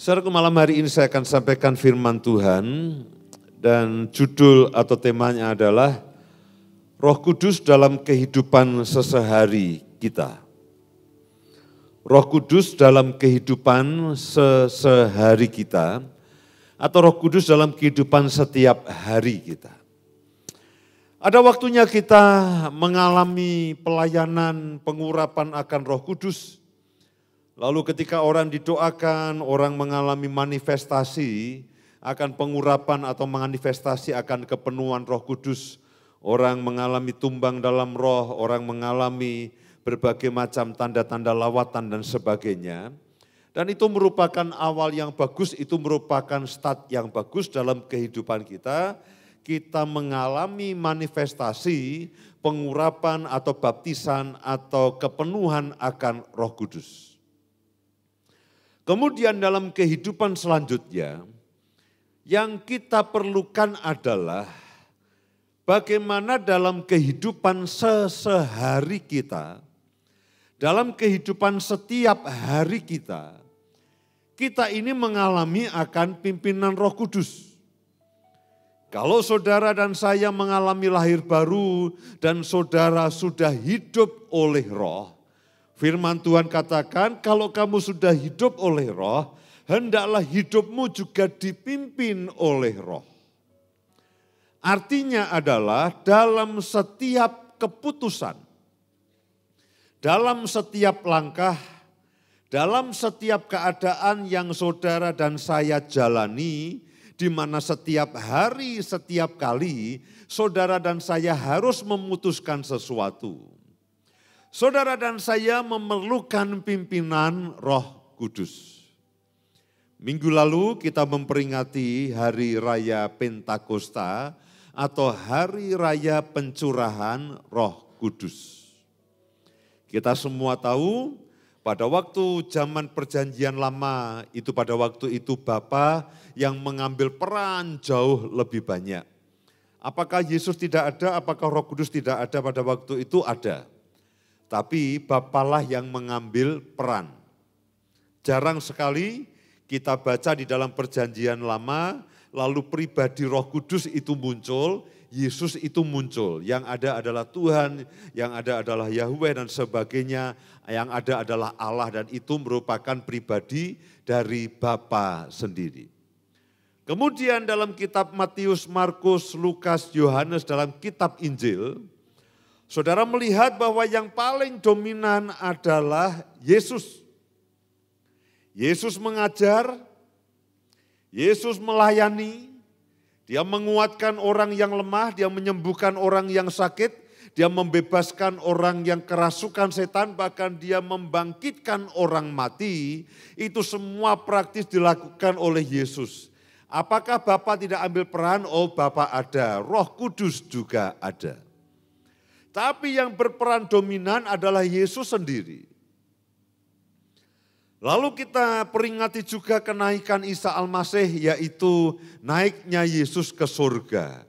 Saudaraku malam hari ini saya akan sampaikan firman Tuhan dan judul atau temanya adalah Roh Kudus dalam kehidupan sesehari kita. Roh Kudus dalam kehidupan sesehari kita atau Roh Kudus dalam kehidupan setiap hari kita. Ada waktunya kita mengalami pelayanan pengurapan akan Roh Kudus Lalu ketika orang didoakan, orang mengalami manifestasi akan pengurapan atau manifestasi akan kepenuhan Roh Kudus. Orang mengalami tumbang dalam roh, orang mengalami berbagai macam tanda-tanda lawatan dan sebagainya. Dan itu merupakan awal yang bagus, itu merupakan start yang bagus dalam kehidupan kita. Kita mengalami manifestasi pengurapan atau baptisan atau kepenuhan akan Roh Kudus. Kemudian dalam kehidupan selanjutnya, yang kita perlukan adalah bagaimana dalam kehidupan sesehari kita, dalam kehidupan setiap hari kita, kita ini mengalami akan pimpinan roh kudus. Kalau saudara dan saya mengalami lahir baru dan saudara sudah hidup oleh roh, Firman Tuhan katakan, kalau kamu sudah hidup oleh roh, hendaklah hidupmu juga dipimpin oleh roh. Artinya adalah dalam setiap keputusan, dalam setiap langkah, dalam setiap keadaan yang saudara dan saya jalani, di mana setiap hari, setiap kali, saudara dan saya harus memutuskan sesuatu. Saudara dan saya memerlukan pimpinan Roh Kudus. Minggu lalu kita memperingati hari raya Pentakosta atau hari raya pencurahan Roh Kudus. Kita semua tahu pada waktu zaman perjanjian lama itu pada waktu itu Bapa yang mengambil peran jauh lebih banyak. Apakah Yesus tidak ada, apakah Roh Kudus tidak ada pada waktu itu ada. Tapi Bapalah yang mengambil peran. Jarang sekali kita baca di dalam perjanjian lama, lalu pribadi roh kudus itu muncul, Yesus itu muncul. Yang ada adalah Tuhan, yang ada adalah Yahweh dan sebagainya, yang ada adalah Allah dan itu merupakan pribadi dari Bapa sendiri. Kemudian dalam kitab Matius, Markus, Lukas, Yohanes dalam kitab Injil Saudara melihat bahwa yang paling dominan adalah Yesus. Yesus mengajar, Yesus melayani, dia menguatkan orang yang lemah, dia menyembuhkan orang yang sakit, dia membebaskan orang yang kerasukan setan, bahkan dia membangkitkan orang mati. Itu semua praktis dilakukan oleh Yesus. Apakah Bapak tidak ambil peran? Oh Bapak ada, roh kudus juga ada. Tapi yang berperan dominan adalah Yesus sendiri. Lalu kita peringati juga kenaikan Isa Al-Masih yaitu naiknya Yesus ke surga.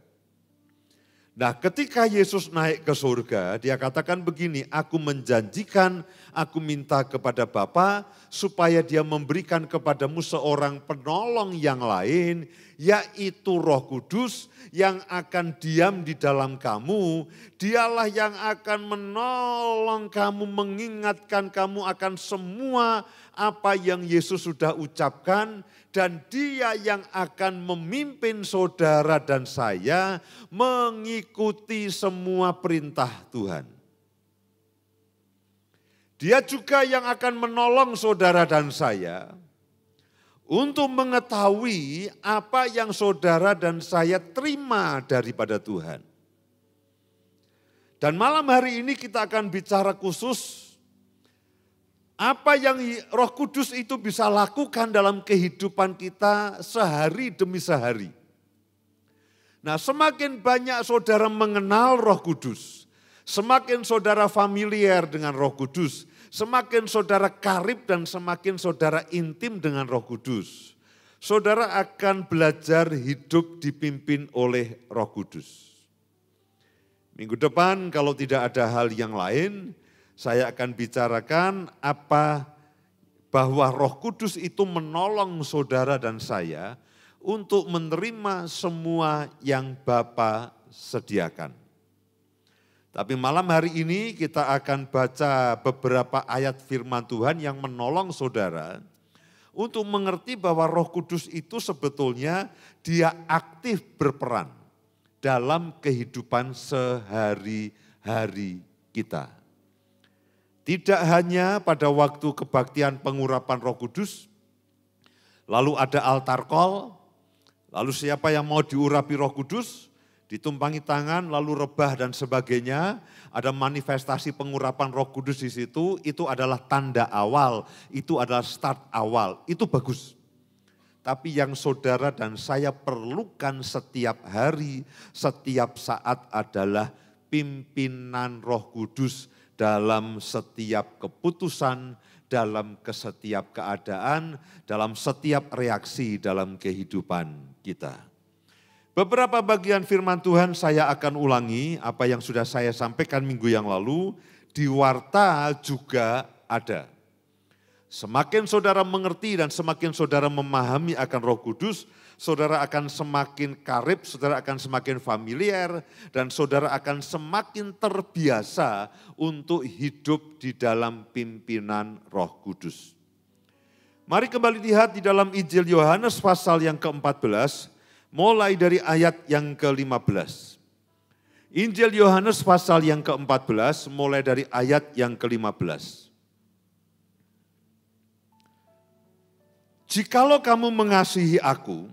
Nah ketika Yesus naik ke surga dia katakan begini, aku menjanjikan aku minta kepada Bapa supaya dia memberikan kepadamu seorang penolong yang lain, yaitu roh kudus yang akan diam di dalam kamu. Dialah yang akan menolong kamu, mengingatkan kamu akan semua apa yang Yesus sudah ucapkan dan dia yang akan memimpin saudara dan saya mengikuti semua perintah Tuhan. Dia juga yang akan menolong saudara dan saya untuk mengetahui apa yang saudara dan saya terima daripada Tuhan. Dan malam hari ini kita akan bicara khusus apa yang Roh Kudus itu bisa lakukan dalam kehidupan kita sehari demi sehari. Nah, semakin banyak saudara mengenal Roh Kudus, semakin saudara familiar dengan Roh Kudus, Semakin saudara karib dan semakin saudara intim dengan roh kudus. Saudara akan belajar hidup dipimpin oleh roh kudus. Minggu depan kalau tidak ada hal yang lain, saya akan bicarakan apa bahwa roh kudus itu menolong saudara dan saya untuk menerima semua yang Bapa sediakan. Tapi malam hari ini kita akan baca beberapa ayat firman Tuhan yang menolong saudara untuk mengerti bahwa Roh Kudus itu sebetulnya dia aktif berperan dalam kehidupan sehari-hari kita. Tidak hanya pada waktu kebaktian pengurapan Roh Kudus, lalu ada altar kol, lalu siapa yang mau diurapi Roh Kudus, ditumpangi tangan, lalu rebah dan sebagainya, ada manifestasi pengurapan Roh Kudus di situ, itu adalah tanda awal, itu adalah start awal, itu bagus. Tapi yang saudara dan saya perlukan setiap hari, setiap saat adalah pimpinan Roh Kudus dalam setiap keputusan, dalam setiap keadaan, dalam setiap reaksi dalam kehidupan kita. Beberapa bagian firman Tuhan saya akan ulangi apa yang sudah saya sampaikan minggu yang lalu, di warta juga ada. Semakin saudara mengerti dan semakin saudara memahami akan roh kudus, saudara akan semakin karib, saudara akan semakin familiar, dan saudara akan semakin terbiasa untuk hidup di dalam pimpinan roh kudus. Mari kembali lihat di dalam Injil Yohanes pasal yang ke-14, Mulai dari ayat yang ke-15. Injil Yohanes pasal yang ke-14 mulai dari ayat yang ke-15. Jikalau kamu mengasihi aku,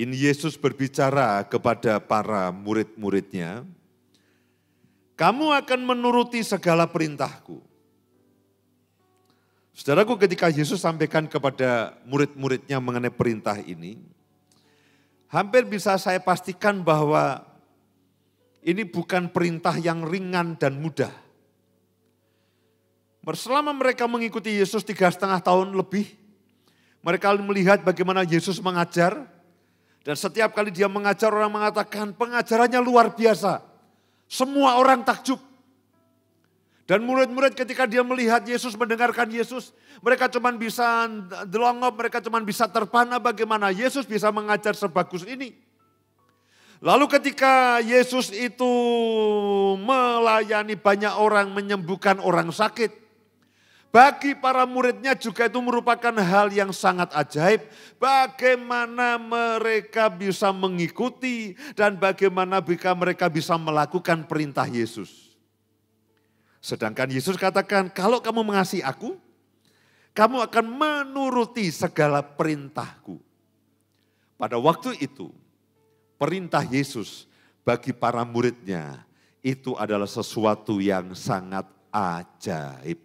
ini Yesus berbicara kepada para murid-muridnya, kamu akan menuruti segala perintahku. Saudaraku ketika Yesus sampaikan kepada murid-muridnya mengenai perintah ini, hampir bisa saya pastikan bahwa ini bukan perintah yang ringan dan mudah. Selama mereka mengikuti Yesus tiga setengah tahun lebih, mereka melihat bagaimana Yesus mengajar, dan setiap kali dia mengajar orang mengatakan pengajarannya luar biasa. Semua orang takjub. Dan murid-murid ketika dia melihat Yesus, mendengarkan Yesus, mereka cuman bisa delongop, mereka cuman bisa terpana bagaimana Yesus bisa mengajar sebagus ini. Lalu ketika Yesus itu melayani banyak orang, menyembuhkan orang sakit. Bagi para muridnya juga itu merupakan hal yang sangat ajaib. Bagaimana mereka bisa mengikuti dan bagaimana mereka bisa melakukan perintah Yesus. Sedangkan Yesus katakan, kalau kamu mengasihi aku, kamu akan menuruti segala perintahku. Pada waktu itu, perintah Yesus bagi para muridnya itu adalah sesuatu yang sangat ajaib.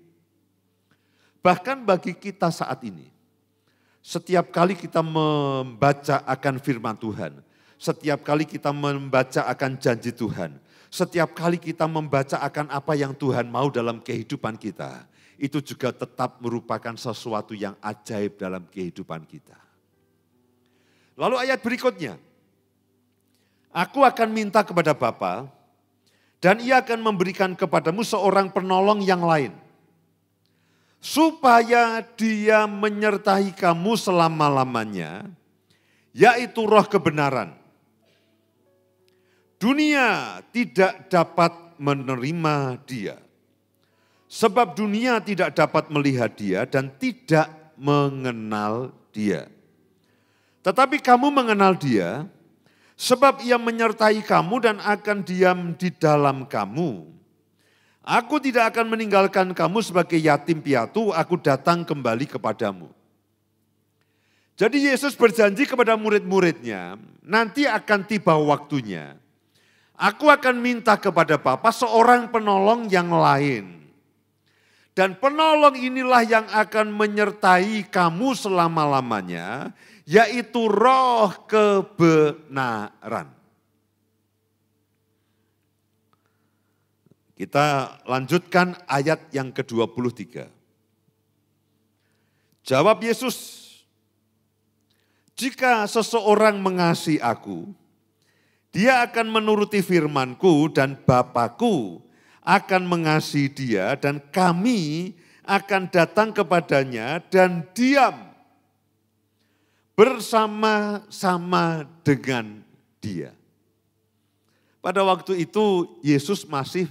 Bahkan bagi kita saat ini, setiap kali kita membaca akan firman Tuhan, setiap kali kita membaca akan janji Tuhan, setiap kali kita membaca akan apa yang Tuhan mau dalam kehidupan kita, itu juga tetap merupakan sesuatu yang ajaib dalam kehidupan kita. Lalu ayat berikutnya, Aku akan minta kepada Bapa, dan ia akan memberikan kepadamu seorang penolong yang lain, supaya dia menyertai kamu selama-lamanya, yaitu roh kebenaran Dunia tidak dapat menerima dia. Sebab dunia tidak dapat melihat dia dan tidak mengenal dia. Tetapi kamu mengenal dia sebab ia menyertai kamu dan akan diam di dalam kamu. Aku tidak akan meninggalkan kamu sebagai yatim piatu, aku datang kembali kepadamu. Jadi Yesus berjanji kepada murid-muridnya, nanti akan tiba waktunya. Aku akan minta kepada Bapa seorang penolong yang lain. Dan penolong inilah yang akan menyertai kamu selama-lamanya, yaitu roh kebenaran. Kita lanjutkan ayat yang ke-23. Jawab Yesus, "Jika seseorang mengasihi Aku, dia akan menuruti firmanku dan Bapakku akan mengasihi dia dan kami akan datang kepadanya dan diam bersama-sama dengan dia. Pada waktu itu Yesus masih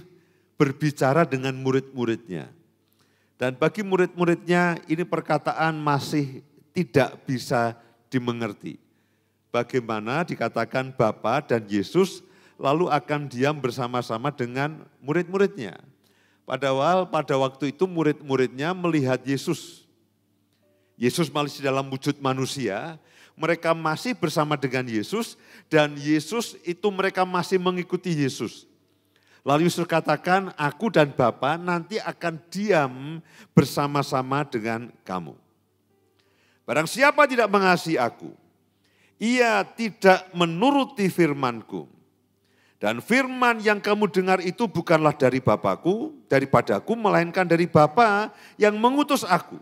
berbicara dengan murid-muridnya. Dan bagi murid-muridnya ini perkataan masih tidak bisa dimengerti bagaimana dikatakan Bapa dan Yesus lalu akan diam bersama-sama dengan murid-muridnya. Padahal pada waktu itu murid-muridnya melihat Yesus. Yesus masih dalam wujud manusia, mereka masih bersama dengan Yesus dan Yesus itu mereka masih mengikuti Yesus. Lalu Yesus katakan, aku dan Bapa nanti akan diam bersama-sama dengan kamu. Barang siapa tidak mengasihi aku, ia tidak menuruti firmanku. Dan firman yang kamu dengar itu bukanlah dari Bapakku, daripadaku, melainkan dari Bapa yang mengutus aku.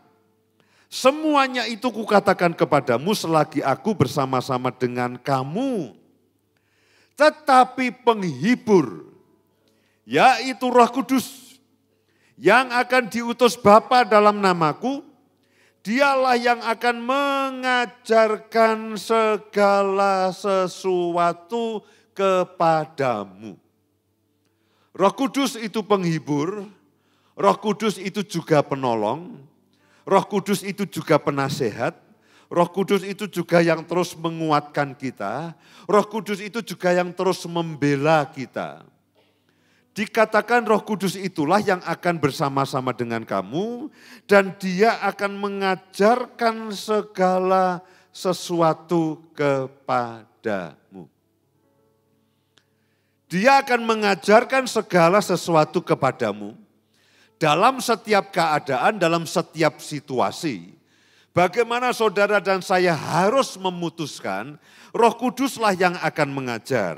Semuanya itu kukatakan kepadamu selagi aku bersama-sama dengan kamu. Tetapi penghibur, yaitu roh kudus, yang akan diutus Bapa dalam namaku, Dialah yang akan mengajarkan segala sesuatu kepadamu. Roh Kudus itu penghibur, Roh Kudus itu juga penolong, Roh Kudus itu juga penasehat, Roh Kudus itu juga yang terus menguatkan kita, Roh Kudus itu juga yang terus membela kita. Dikatakan Roh Kudus itulah yang akan bersama-sama dengan kamu dan Dia akan mengajarkan segala sesuatu kepadamu. Dia akan mengajarkan segala sesuatu kepadamu dalam setiap keadaan, dalam setiap situasi. Bagaimana saudara dan saya harus memutuskan, Roh Kuduslah yang akan mengajar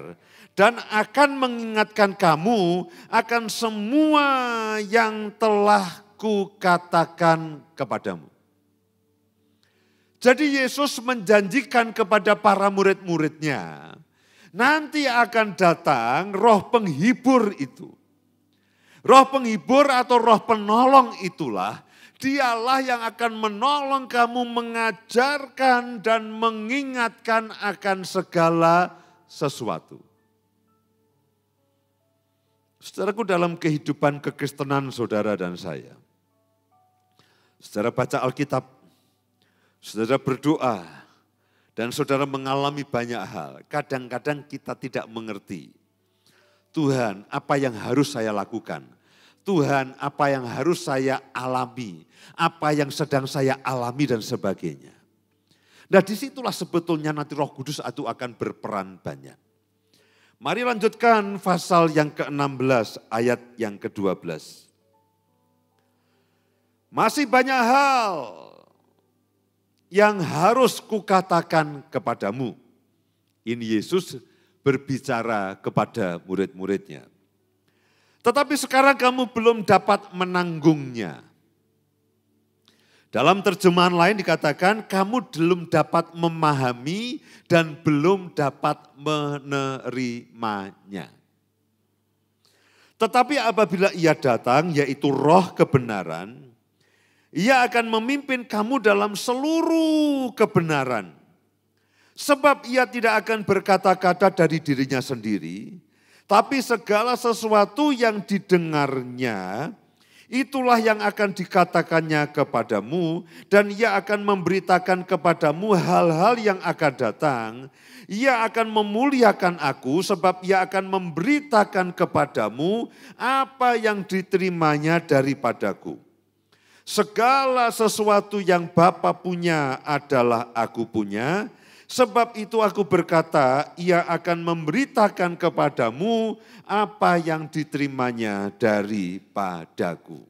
dan akan mengingatkan kamu akan semua yang telah kukatakan kepadamu. Jadi Yesus menjanjikan kepada para murid-muridnya, nanti akan datang roh penghibur itu. Roh penghibur atau roh penolong itulah Dialah yang akan menolong kamu mengajarkan dan mengingatkan akan segala sesuatu. Saudaraku dalam kehidupan kekristenan saudara dan saya. Saudara baca Alkitab, saudara berdoa, dan saudara mengalami banyak hal. Kadang-kadang kita tidak mengerti. Tuhan, apa yang harus saya lakukan? Tuhan, apa yang harus saya alami? Apa yang sedang saya alami dan sebagainya. Nah disitulah sebetulnya nanti roh kudus itu akan berperan banyak. Mari lanjutkan pasal yang ke-16 ayat yang ke-12. Masih banyak hal yang harus kukatakan kepadamu. Ini Yesus berbicara kepada murid-muridnya. Tetapi sekarang kamu belum dapat menanggungnya. Dalam terjemahan lain dikatakan, kamu belum dapat memahami dan belum dapat menerimanya. Tetapi apabila ia datang, yaitu roh kebenaran, ia akan memimpin kamu dalam seluruh kebenaran. Sebab ia tidak akan berkata-kata dari dirinya sendiri, tapi segala sesuatu yang didengarnya Itulah yang akan dikatakannya kepadamu, dan ia akan memberitakan kepadamu hal-hal yang akan datang. Ia akan memuliakan Aku, sebab ia akan memberitakan kepadamu apa yang diterimanya daripadaku. Segala sesuatu yang Bapa punya adalah Aku punya, Sebab itu aku berkata, ia akan memberitakan kepadamu apa yang diterimanya daripadaku.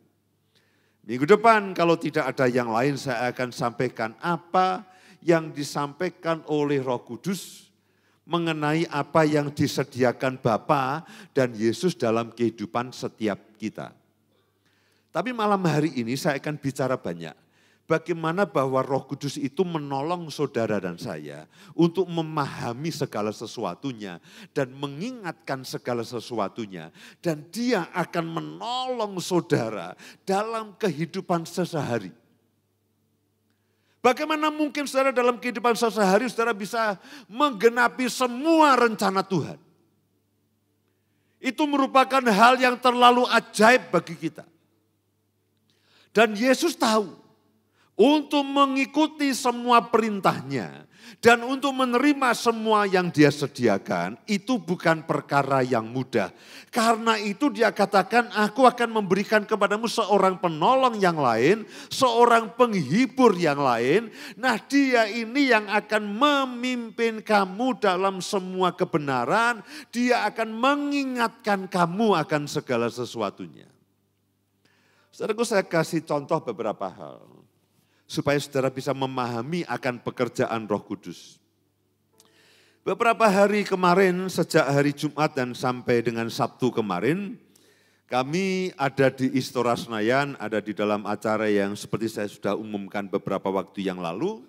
Minggu depan kalau tidak ada yang lain saya akan sampaikan apa yang disampaikan oleh Roh Kudus mengenai apa yang disediakan Bapa dan Yesus dalam kehidupan setiap kita. Tapi malam hari ini saya akan bicara banyak Bagaimana bahwa Roh Kudus itu menolong saudara dan saya untuk memahami segala sesuatunya dan mengingatkan segala sesuatunya, dan Dia akan menolong saudara dalam kehidupan sesehari. Bagaimana mungkin saudara dalam kehidupan sehari saudara bisa menggenapi semua rencana Tuhan? Itu merupakan hal yang terlalu ajaib bagi kita. Dan Yesus tahu untuk mengikuti semua perintahnya dan untuk menerima semua yang dia sediakan itu bukan perkara yang mudah. Karena itu dia katakan aku akan memberikan kepadamu seorang penolong yang lain, seorang penghibur yang lain. Nah dia ini yang akan memimpin kamu dalam semua kebenaran, dia akan mengingatkan kamu akan segala sesuatunya. Saudaraku saya kasih contoh beberapa hal supaya saudara bisa memahami akan pekerjaan Roh Kudus. Beberapa hari kemarin, sejak hari Jumat dan sampai dengan Sabtu kemarin, kami ada di Istora Senayan, ada di dalam acara yang seperti saya sudah umumkan beberapa waktu yang lalu.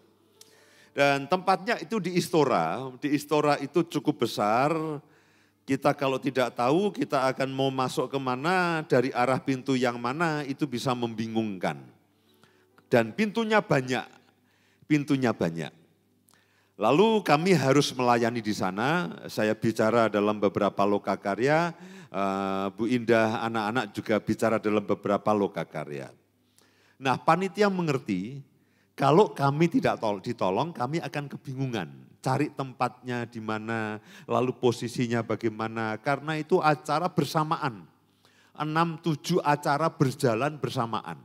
Dan tempatnya itu di Istora, di Istora itu cukup besar. Kita kalau tidak tahu kita akan mau masuk kemana, dari arah pintu yang mana itu bisa membingungkan dan pintunya banyak. Pintunya banyak. Lalu kami harus melayani di sana. Saya bicara dalam beberapa loka karya. Eh, Bu Indah anak-anak juga bicara dalam beberapa loka karya. Nah, panitia mengerti kalau kami tidak ditolong, kami akan kebingungan cari tempatnya di mana, lalu posisinya bagaimana. Karena itu acara bersamaan. enam tujuh acara berjalan bersamaan.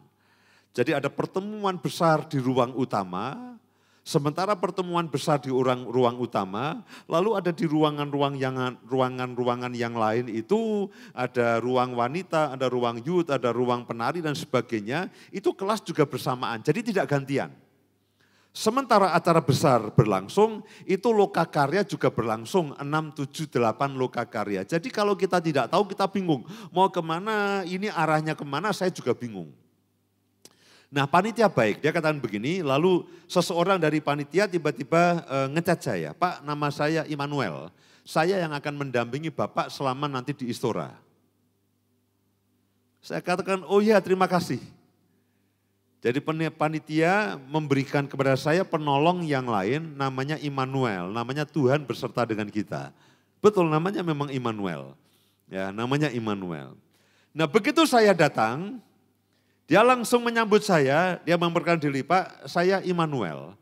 Jadi ada pertemuan besar di ruang utama, sementara pertemuan besar di ruang, ruang utama, lalu ada di ruangan-ruang yang ruangan-ruangan yang lain itu ada ruang wanita, ada ruang youth, ada ruang penari dan sebagainya, itu kelas juga bersamaan. Jadi tidak gantian. Sementara acara besar berlangsung, itu loka karya juga berlangsung, 6, 7, 8 loka karya. Jadi kalau kita tidak tahu kita bingung, mau kemana, ini arahnya kemana, saya juga bingung. Nah panitia baik, dia katakan begini, lalu seseorang dari panitia tiba-tiba e, ngecat saya, Pak nama saya Immanuel, saya yang akan mendampingi Bapak selama nanti di Istora. Saya katakan, oh ya terima kasih. Jadi panitia memberikan kepada saya penolong yang lain namanya Immanuel, namanya Tuhan berserta dengan kita. Betul namanya memang Immanuel. Ya, namanya Immanuel. Nah, begitu saya datang, dia langsung menyambut saya, dia memberikan diri, Pak, saya Immanuel.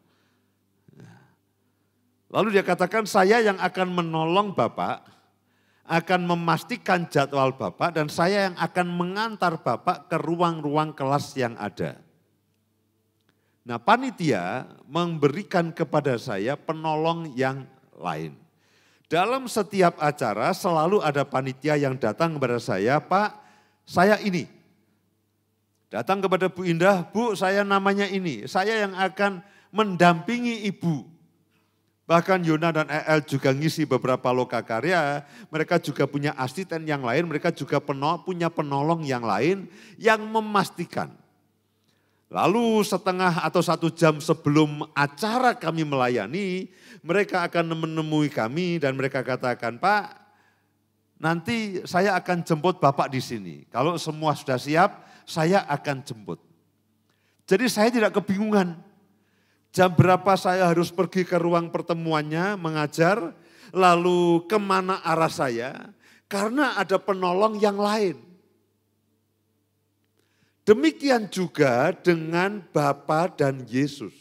Lalu dia katakan, saya yang akan menolong Bapak, akan memastikan jadwal Bapak, dan saya yang akan mengantar Bapak ke ruang-ruang kelas yang ada. Nah panitia memberikan kepada saya penolong yang lain. Dalam setiap acara selalu ada panitia yang datang kepada saya, Pak, saya ini, Datang kepada Bu Indah, Bu saya namanya ini, saya yang akan mendampingi ibu. Bahkan Yona dan EL juga ngisi beberapa loka karya, mereka juga punya asisten yang lain, mereka juga penol, punya penolong yang lain yang memastikan. Lalu setengah atau satu jam sebelum acara kami melayani, mereka akan menemui kami dan mereka katakan, Pak, nanti saya akan jemput Bapak di sini. Kalau semua sudah siap, saya akan jemput. Jadi saya tidak kebingungan. Jam berapa saya harus pergi ke ruang pertemuannya mengajar, lalu kemana arah saya, karena ada penolong yang lain. Demikian juga dengan Bapa dan Yesus.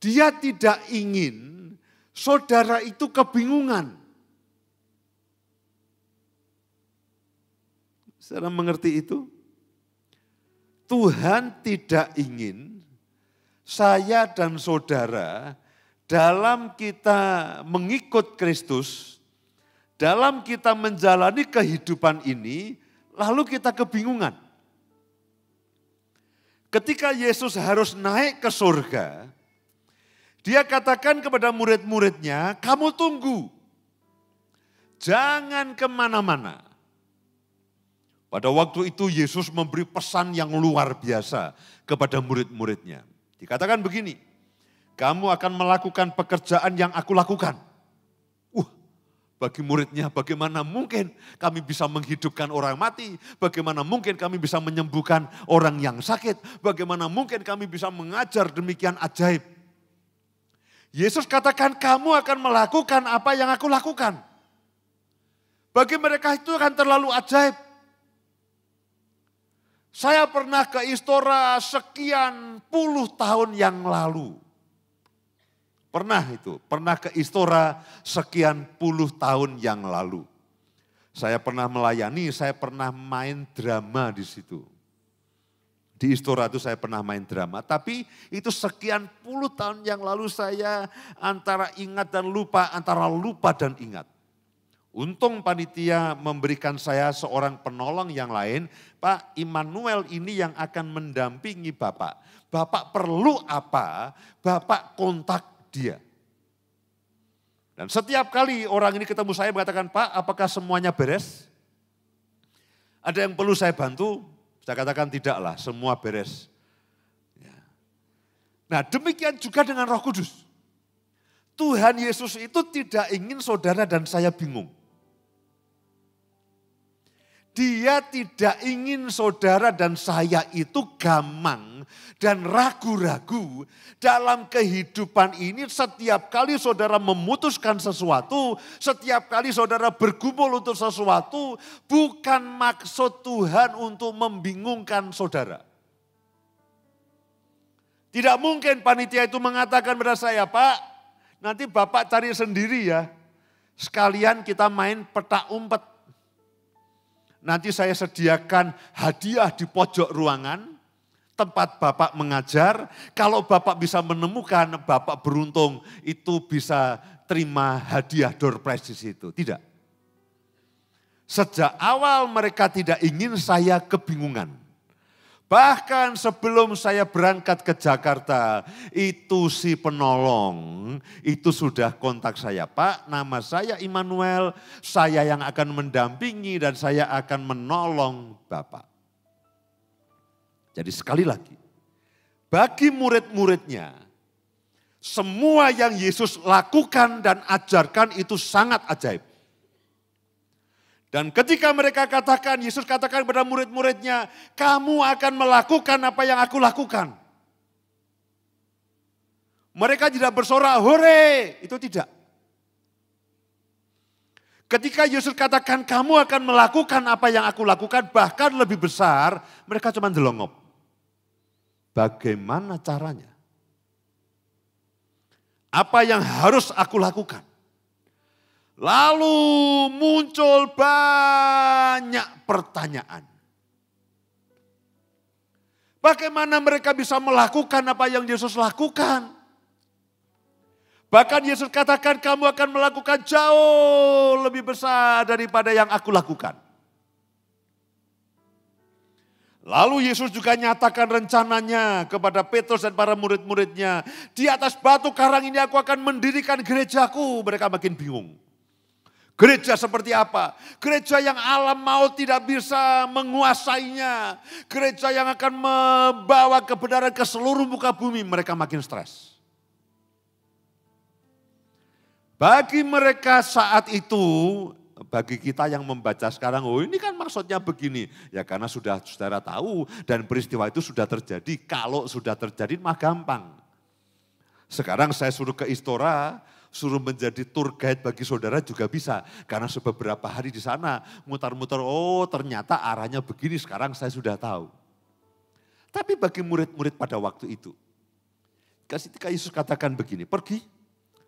Dia tidak ingin saudara itu kebingungan. Saudara mengerti itu? Tuhan tidak ingin saya dan saudara dalam kita mengikut Kristus, dalam kita menjalani kehidupan ini, lalu kita kebingungan. Ketika Yesus harus naik ke surga, dia katakan kepada murid-muridnya, kamu tunggu. Jangan kemana-mana. Pada waktu itu Yesus memberi pesan yang luar biasa kepada murid-muridnya. Dikatakan begini, kamu akan melakukan pekerjaan yang aku lakukan. Uh, bagi muridnya bagaimana mungkin kami bisa menghidupkan orang mati, bagaimana mungkin kami bisa menyembuhkan orang yang sakit, bagaimana mungkin kami bisa mengajar demikian ajaib. Yesus katakan kamu akan melakukan apa yang aku lakukan. Bagi mereka itu akan terlalu ajaib. Saya pernah ke Istora sekian puluh tahun yang lalu. Pernah itu, pernah ke Istora sekian puluh tahun yang lalu. Saya pernah melayani, saya pernah main drama di situ. Di Istora itu saya pernah main drama, tapi itu sekian puluh tahun yang lalu saya antara ingat dan lupa, antara lupa dan ingat. Untung panitia memberikan saya seorang penolong yang lain, Pak Immanuel ini yang akan mendampingi Bapak. Bapak perlu apa? Bapak kontak dia. Dan setiap kali orang ini ketemu saya mengatakan, Pak apakah semuanya beres? Ada yang perlu saya bantu? Saya katakan tidaklah, semua beres. Ya. Nah demikian juga dengan roh kudus. Tuhan Yesus itu tidak ingin saudara dan saya bingung. Dia tidak ingin saudara dan saya itu gamang dan ragu-ragu dalam kehidupan ini. Setiap kali saudara memutuskan sesuatu, setiap kali saudara bergumul untuk sesuatu, bukan maksud Tuhan untuk membingungkan saudara. Tidak mungkin panitia itu mengatakan pada saya, "Pak, nanti Bapak cari sendiri ya." Sekalian kita main petak umpet nanti saya sediakan hadiah di pojok ruangan, tempat Bapak mengajar. Kalau Bapak bisa menemukan, Bapak beruntung itu bisa terima hadiah door prize di situ. Tidak. Sejak awal mereka tidak ingin saya kebingungan. Bahkan sebelum saya berangkat ke Jakarta, itu si penolong itu sudah kontak saya. Pak, nama saya Immanuel, saya yang akan mendampingi dan saya akan menolong Bapak. Jadi sekali lagi, bagi murid-muridnya, semua yang Yesus lakukan dan ajarkan itu sangat ajaib. Dan ketika mereka katakan, Yesus katakan kepada murid-muridnya, kamu akan melakukan apa yang aku lakukan. Mereka tidak bersorak, hore, itu tidak. Ketika Yesus katakan kamu akan melakukan apa yang aku lakukan, bahkan lebih besar, mereka cuma delongop. Bagaimana caranya? Apa yang harus aku lakukan? Lalu muncul banyak pertanyaan. Bagaimana mereka bisa melakukan apa yang Yesus lakukan? Bahkan Yesus katakan kamu akan melakukan jauh lebih besar daripada yang aku lakukan. Lalu Yesus juga nyatakan rencananya kepada Petrus dan para murid-muridnya. Di atas batu karang ini aku akan mendirikan gerejaku. Mereka makin bingung. Gereja seperti apa? Gereja yang alam mau tidak bisa menguasainya. Gereja yang akan membawa kebenaran ke seluruh muka bumi. Mereka makin stres. Bagi mereka saat itu, bagi kita yang membaca sekarang, oh ini kan maksudnya begini. Ya karena sudah saudara tahu dan peristiwa itu sudah terjadi. Kalau sudah terjadi mah gampang. Sekarang saya suruh ke Istora, suruh menjadi tour guide bagi saudara juga bisa. Karena beberapa hari di sana mutar-mutar, oh ternyata arahnya begini, sekarang saya sudah tahu. Tapi bagi murid-murid pada waktu itu, ketika Yesus katakan begini, pergi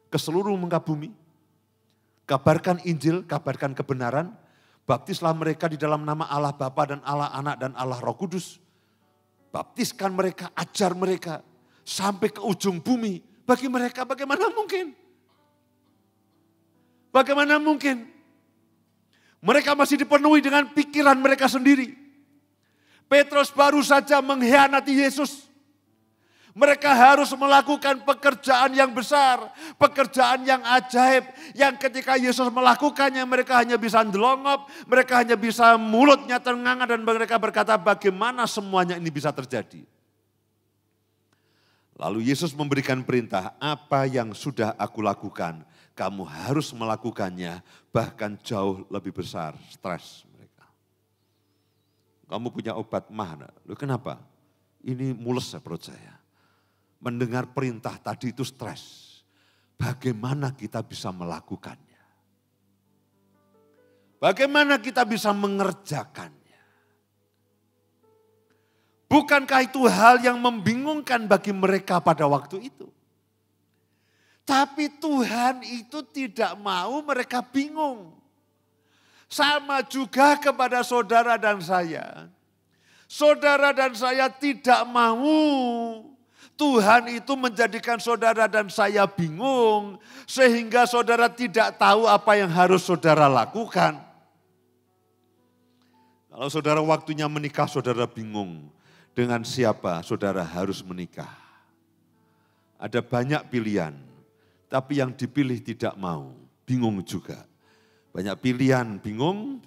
ke seluruh muka bumi, kabarkan Injil, kabarkan kebenaran, baptislah mereka di dalam nama Allah Bapa dan Allah Anak dan Allah Roh Kudus. Baptiskan mereka, ajar mereka, sampai ke ujung bumi. Bagi mereka bagaimana mungkin? Bagaimana mungkin? Mereka masih dipenuhi dengan pikiran mereka sendiri. Petrus baru saja mengkhianati Yesus. Mereka harus melakukan pekerjaan yang besar, pekerjaan yang ajaib, yang ketika Yesus melakukannya mereka hanya bisa ndelongop, mereka hanya bisa mulutnya ternganga dan mereka berkata bagaimana semuanya ini bisa terjadi. Lalu Yesus memberikan perintah, apa yang sudah aku lakukan, kamu harus melakukannya bahkan jauh lebih besar stres mereka. Kamu punya obat mana? lu kenapa? Ini mules ya perut saya. Mendengar perintah tadi itu stres. Bagaimana kita bisa melakukannya? Bagaimana kita bisa mengerjakannya? Bukankah itu hal yang membingungkan bagi mereka pada waktu itu? Tapi Tuhan itu tidak mau mereka bingung. Sama juga kepada saudara dan saya. Saudara dan saya tidak mau Tuhan itu menjadikan saudara dan saya bingung, sehingga saudara tidak tahu apa yang harus saudara lakukan. Kalau saudara waktunya menikah, saudara bingung dengan siapa saudara harus menikah. Ada banyak pilihan tapi yang dipilih tidak mau. Bingung juga. Banyak pilihan, bingung.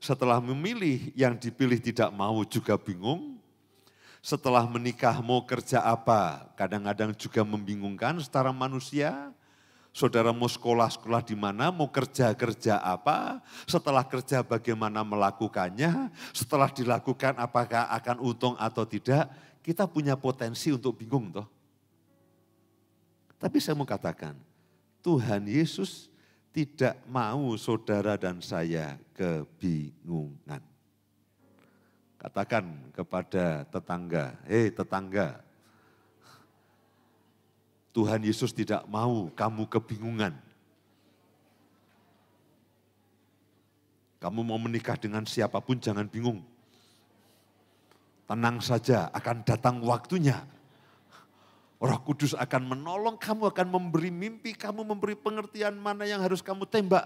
Setelah memilih, yang dipilih tidak mau juga bingung. Setelah menikah mau kerja apa, kadang-kadang juga membingungkan secara manusia. Saudara mau sekolah-sekolah di mana, mau kerja-kerja apa, setelah kerja bagaimana melakukannya, setelah dilakukan apakah akan untung atau tidak, kita punya potensi untuk bingung toh. Tapi saya mau katakan, Tuhan Yesus tidak mau saudara dan saya kebingungan. Katakan kepada tetangga, "Hei tetangga, Tuhan Yesus tidak mau kamu kebingungan." Kamu mau menikah dengan siapapun jangan bingung. Tenang saja, akan datang waktunya Roh Kudus akan menolong kamu, akan memberi mimpi, kamu memberi pengertian mana yang harus kamu tembak.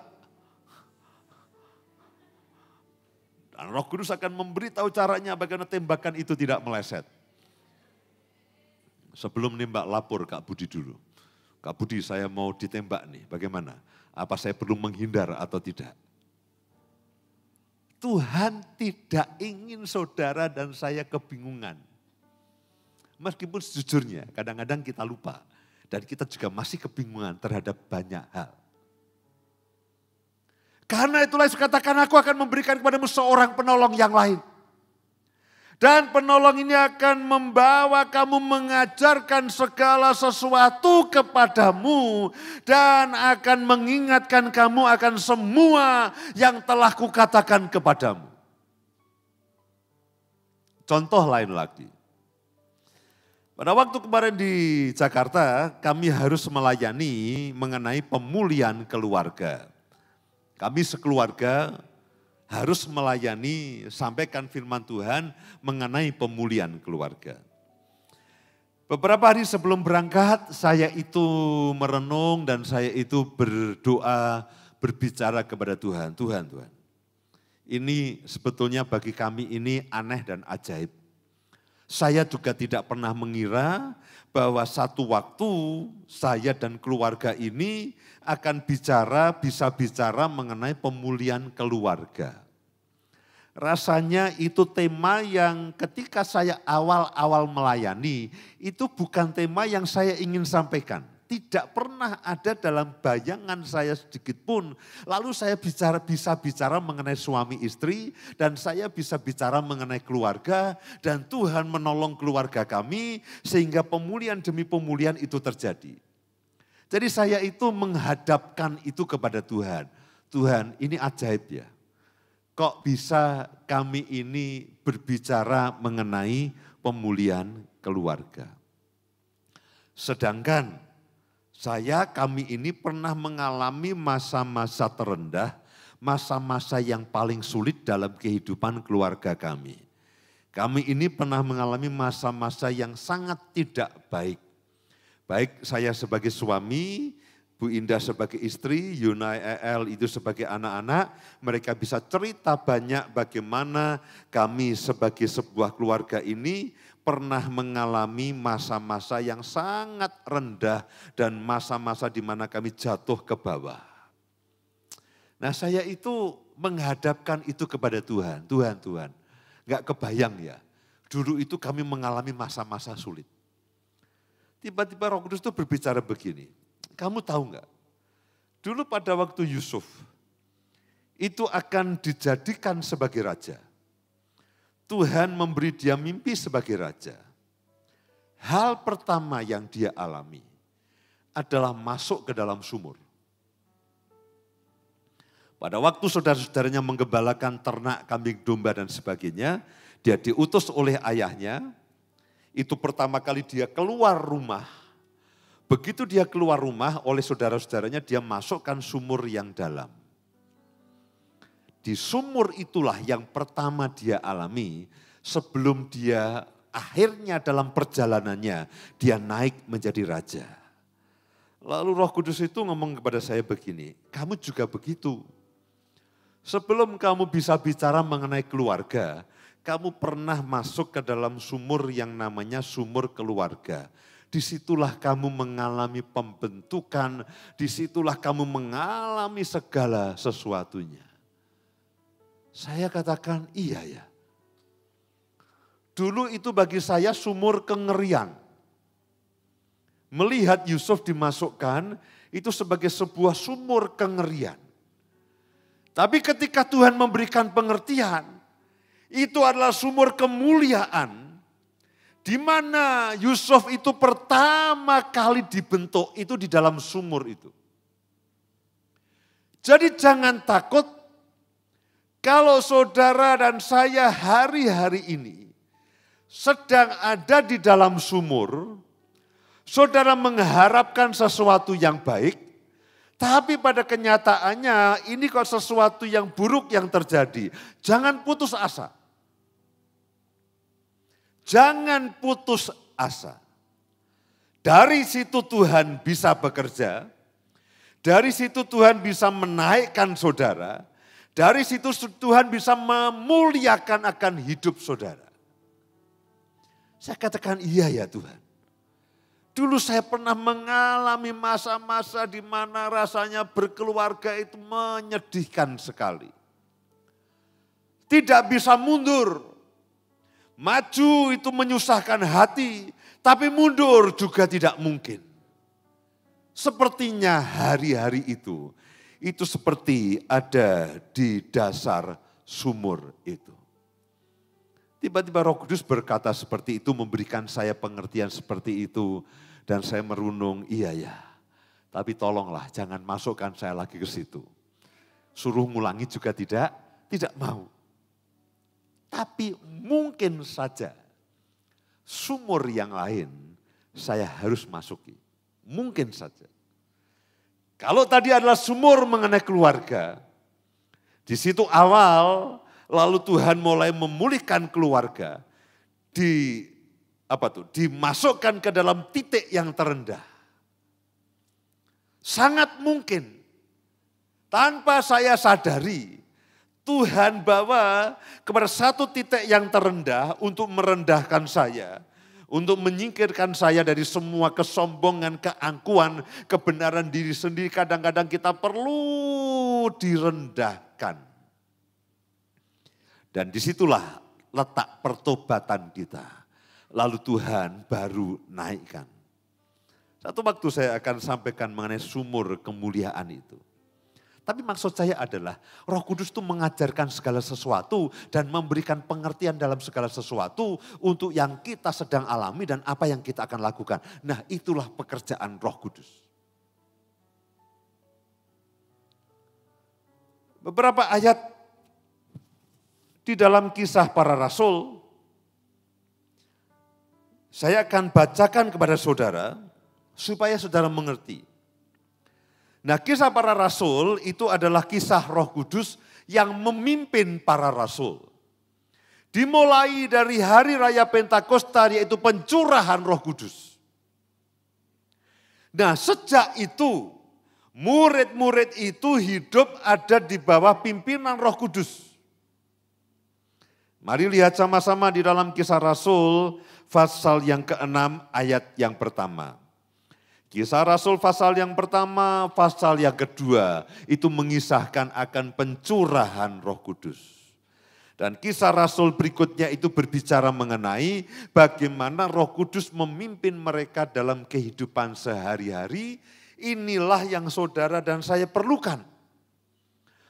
Dan Roh Kudus akan memberi tahu caranya bagaimana tembakan itu tidak meleset. Sebelum nembak lapor Kak Budi dulu. Kak Budi saya mau ditembak nih, bagaimana? Apa saya perlu menghindar atau tidak? Tuhan tidak ingin saudara dan saya kebingungan. Meskipun sejujurnya kadang-kadang kita lupa dan kita juga masih kebingungan terhadap banyak hal. Karena itulah Yesus katakan aku akan memberikan kepadamu seorang penolong yang lain. Dan penolong ini akan membawa kamu mengajarkan segala sesuatu kepadamu. Dan akan mengingatkan kamu akan semua yang telah kukatakan kepadamu. Contoh lain lagi. Pada waktu kemarin di Jakarta, kami harus melayani mengenai pemulihan keluarga. Kami sekeluarga harus melayani, sampaikan firman Tuhan mengenai pemulihan keluarga. Beberapa hari sebelum berangkat, saya itu merenung dan saya itu berdoa, berbicara kepada Tuhan. Tuhan, Tuhan, ini sebetulnya bagi kami ini aneh dan ajaib. Saya juga tidak pernah mengira bahwa satu waktu saya dan keluarga ini akan bicara, bisa bicara mengenai pemulihan keluarga. Rasanya itu tema yang ketika saya awal-awal melayani, itu bukan tema yang saya ingin sampaikan tidak pernah ada dalam bayangan saya sedikit pun. Lalu saya bicara bisa bicara mengenai suami istri dan saya bisa bicara mengenai keluarga dan Tuhan menolong keluarga kami sehingga pemulihan demi pemulihan itu terjadi. Jadi saya itu menghadapkan itu kepada Tuhan. Tuhan, ini ajaib ya. Kok bisa kami ini berbicara mengenai pemulihan keluarga? Sedangkan saya, kami ini pernah mengalami masa-masa terendah, masa-masa yang paling sulit dalam kehidupan keluarga kami. Kami ini pernah mengalami masa-masa yang sangat tidak baik. Baik saya sebagai suami, Bu Indah sebagai istri, Yuna EL itu sebagai anak-anak, mereka bisa cerita banyak bagaimana kami sebagai sebuah keluarga ini pernah mengalami masa-masa yang sangat rendah dan masa-masa di mana kami jatuh ke bawah. Nah saya itu menghadapkan itu kepada Tuhan. Tuhan, Tuhan, gak kebayang ya. Dulu itu kami mengalami masa-masa sulit. Tiba-tiba roh kudus itu berbicara begini. Kamu tahu nggak Dulu pada waktu Yusuf, itu akan dijadikan sebagai raja. Tuhan memberi dia mimpi sebagai raja. Hal pertama yang dia alami adalah masuk ke dalam sumur. Pada waktu saudara-saudaranya menggembalakan ternak, kambing, domba, dan sebagainya, dia diutus oleh ayahnya. Itu pertama kali dia keluar rumah. Begitu dia keluar rumah, oleh saudara-saudaranya dia masukkan sumur yang dalam. Di sumur itulah yang pertama dia alami sebelum dia akhirnya dalam perjalanannya dia naik menjadi raja. Lalu roh kudus itu ngomong kepada saya begini, kamu juga begitu. Sebelum kamu bisa bicara mengenai keluarga, kamu pernah masuk ke dalam sumur yang namanya sumur keluarga. Disitulah kamu mengalami pembentukan, disitulah kamu mengalami segala sesuatunya. Saya katakan iya ya. Dulu itu bagi saya sumur kengerian. Melihat Yusuf dimasukkan itu sebagai sebuah sumur kengerian. Tapi ketika Tuhan memberikan pengertian, itu adalah sumur kemuliaan. Di mana Yusuf itu pertama kali dibentuk itu di dalam sumur itu. Jadi jangan takut kalau saudara dan saya hari-hari ini sedang ada di dalam sumur, saudara mengharapkan sesuatu yang baik, tapi pada kenyataannya ini kok sesuatu yang buruk yang terjadi. Jangan putus asa. Jangan putus asa. Dari situ Tuhan bisa bekerja, dari situ Tuhan bisa menaikkan saudara, dari situ Tuhan bisa memuliakan akan hidup saudara. Saya katakan iya ya Tuhan. Dulu saya pernah mengalami masa-masa di mana rasanya berkeluarga itu menyedihkan sekali. Tidak bisa mundur. Maju itu menyusahkan hati, tapi mundur juga tidak mungkin. Sepertinya hari-hari itu itu seperti ada di dasar sumur itu. Tiba-tiba Roh Kudus berkata seperti itu, memberikan saya pengertian seperti itu, dan saya merunung, iya ya. Tapi tolonglah, jangan masukkan saya lagi ke situ. Suruh ngulangi juga tidak, tidak mau. Tapi mungkin saja sumur yang lain saya harus masuki. Mungkin saja. Kalau tadi adalah sumur mengenai keluarga, di situ awal lalu Tuhan mulai memulihkan keluarga di apa tuh dimasukkan ke dalam titik yang terendah. Sangat mungkin tanpa saya sadari Tuhan bawa kepada satu titik yang terendah untuk merendahkan saya untuk menyingkirkan saya dari semua kesombongan, keangkuhan, kebenaran diri sendiri. Kadang-kadang kita perlu direndahkan. Dan disitulah letak pertobatan kita. Lalu Tuhan baru naikkan. Satu waktu saya akan sampaikan mengenai sumur kemuliaan itu. Tapi maksud saya adalah roh kudus itu mengajarkan segala sesuatu dan memberikan pengertian dalam segala sesuatu untuk yang kita sedang alami dan apa yang kita akan lakukan. Nah itulah pekerjaan roh kudus. Beberapa ayat di dalam kisah para rasul, saya akan bacakan kepada saudara supaya saudara mengerti. Nah kisah para rasul itu adalah kisah roh kudus yang memimpin para rasul. Dimulai dari hari raya Pentakosta yaitu pencurahan roh kudus. Nah sejak itu murid-murid itu hidup ada di bawah pimpinan roh kudus. Mari lihat sama-sama di dalam kisah Rasul pasal yang keenam ayat yang pertama. Kisah Rasul pasal yang pertama, pasal yang kedua, itu mengisahkan akan pencurahan roh kudus. Dan kisah Rasul berikutnya itu berbicara mengenai bagaimana roh kudus memimpin mereka dalam kehidupan sehari-hari. Inilah yang saudara dan saya perlukan.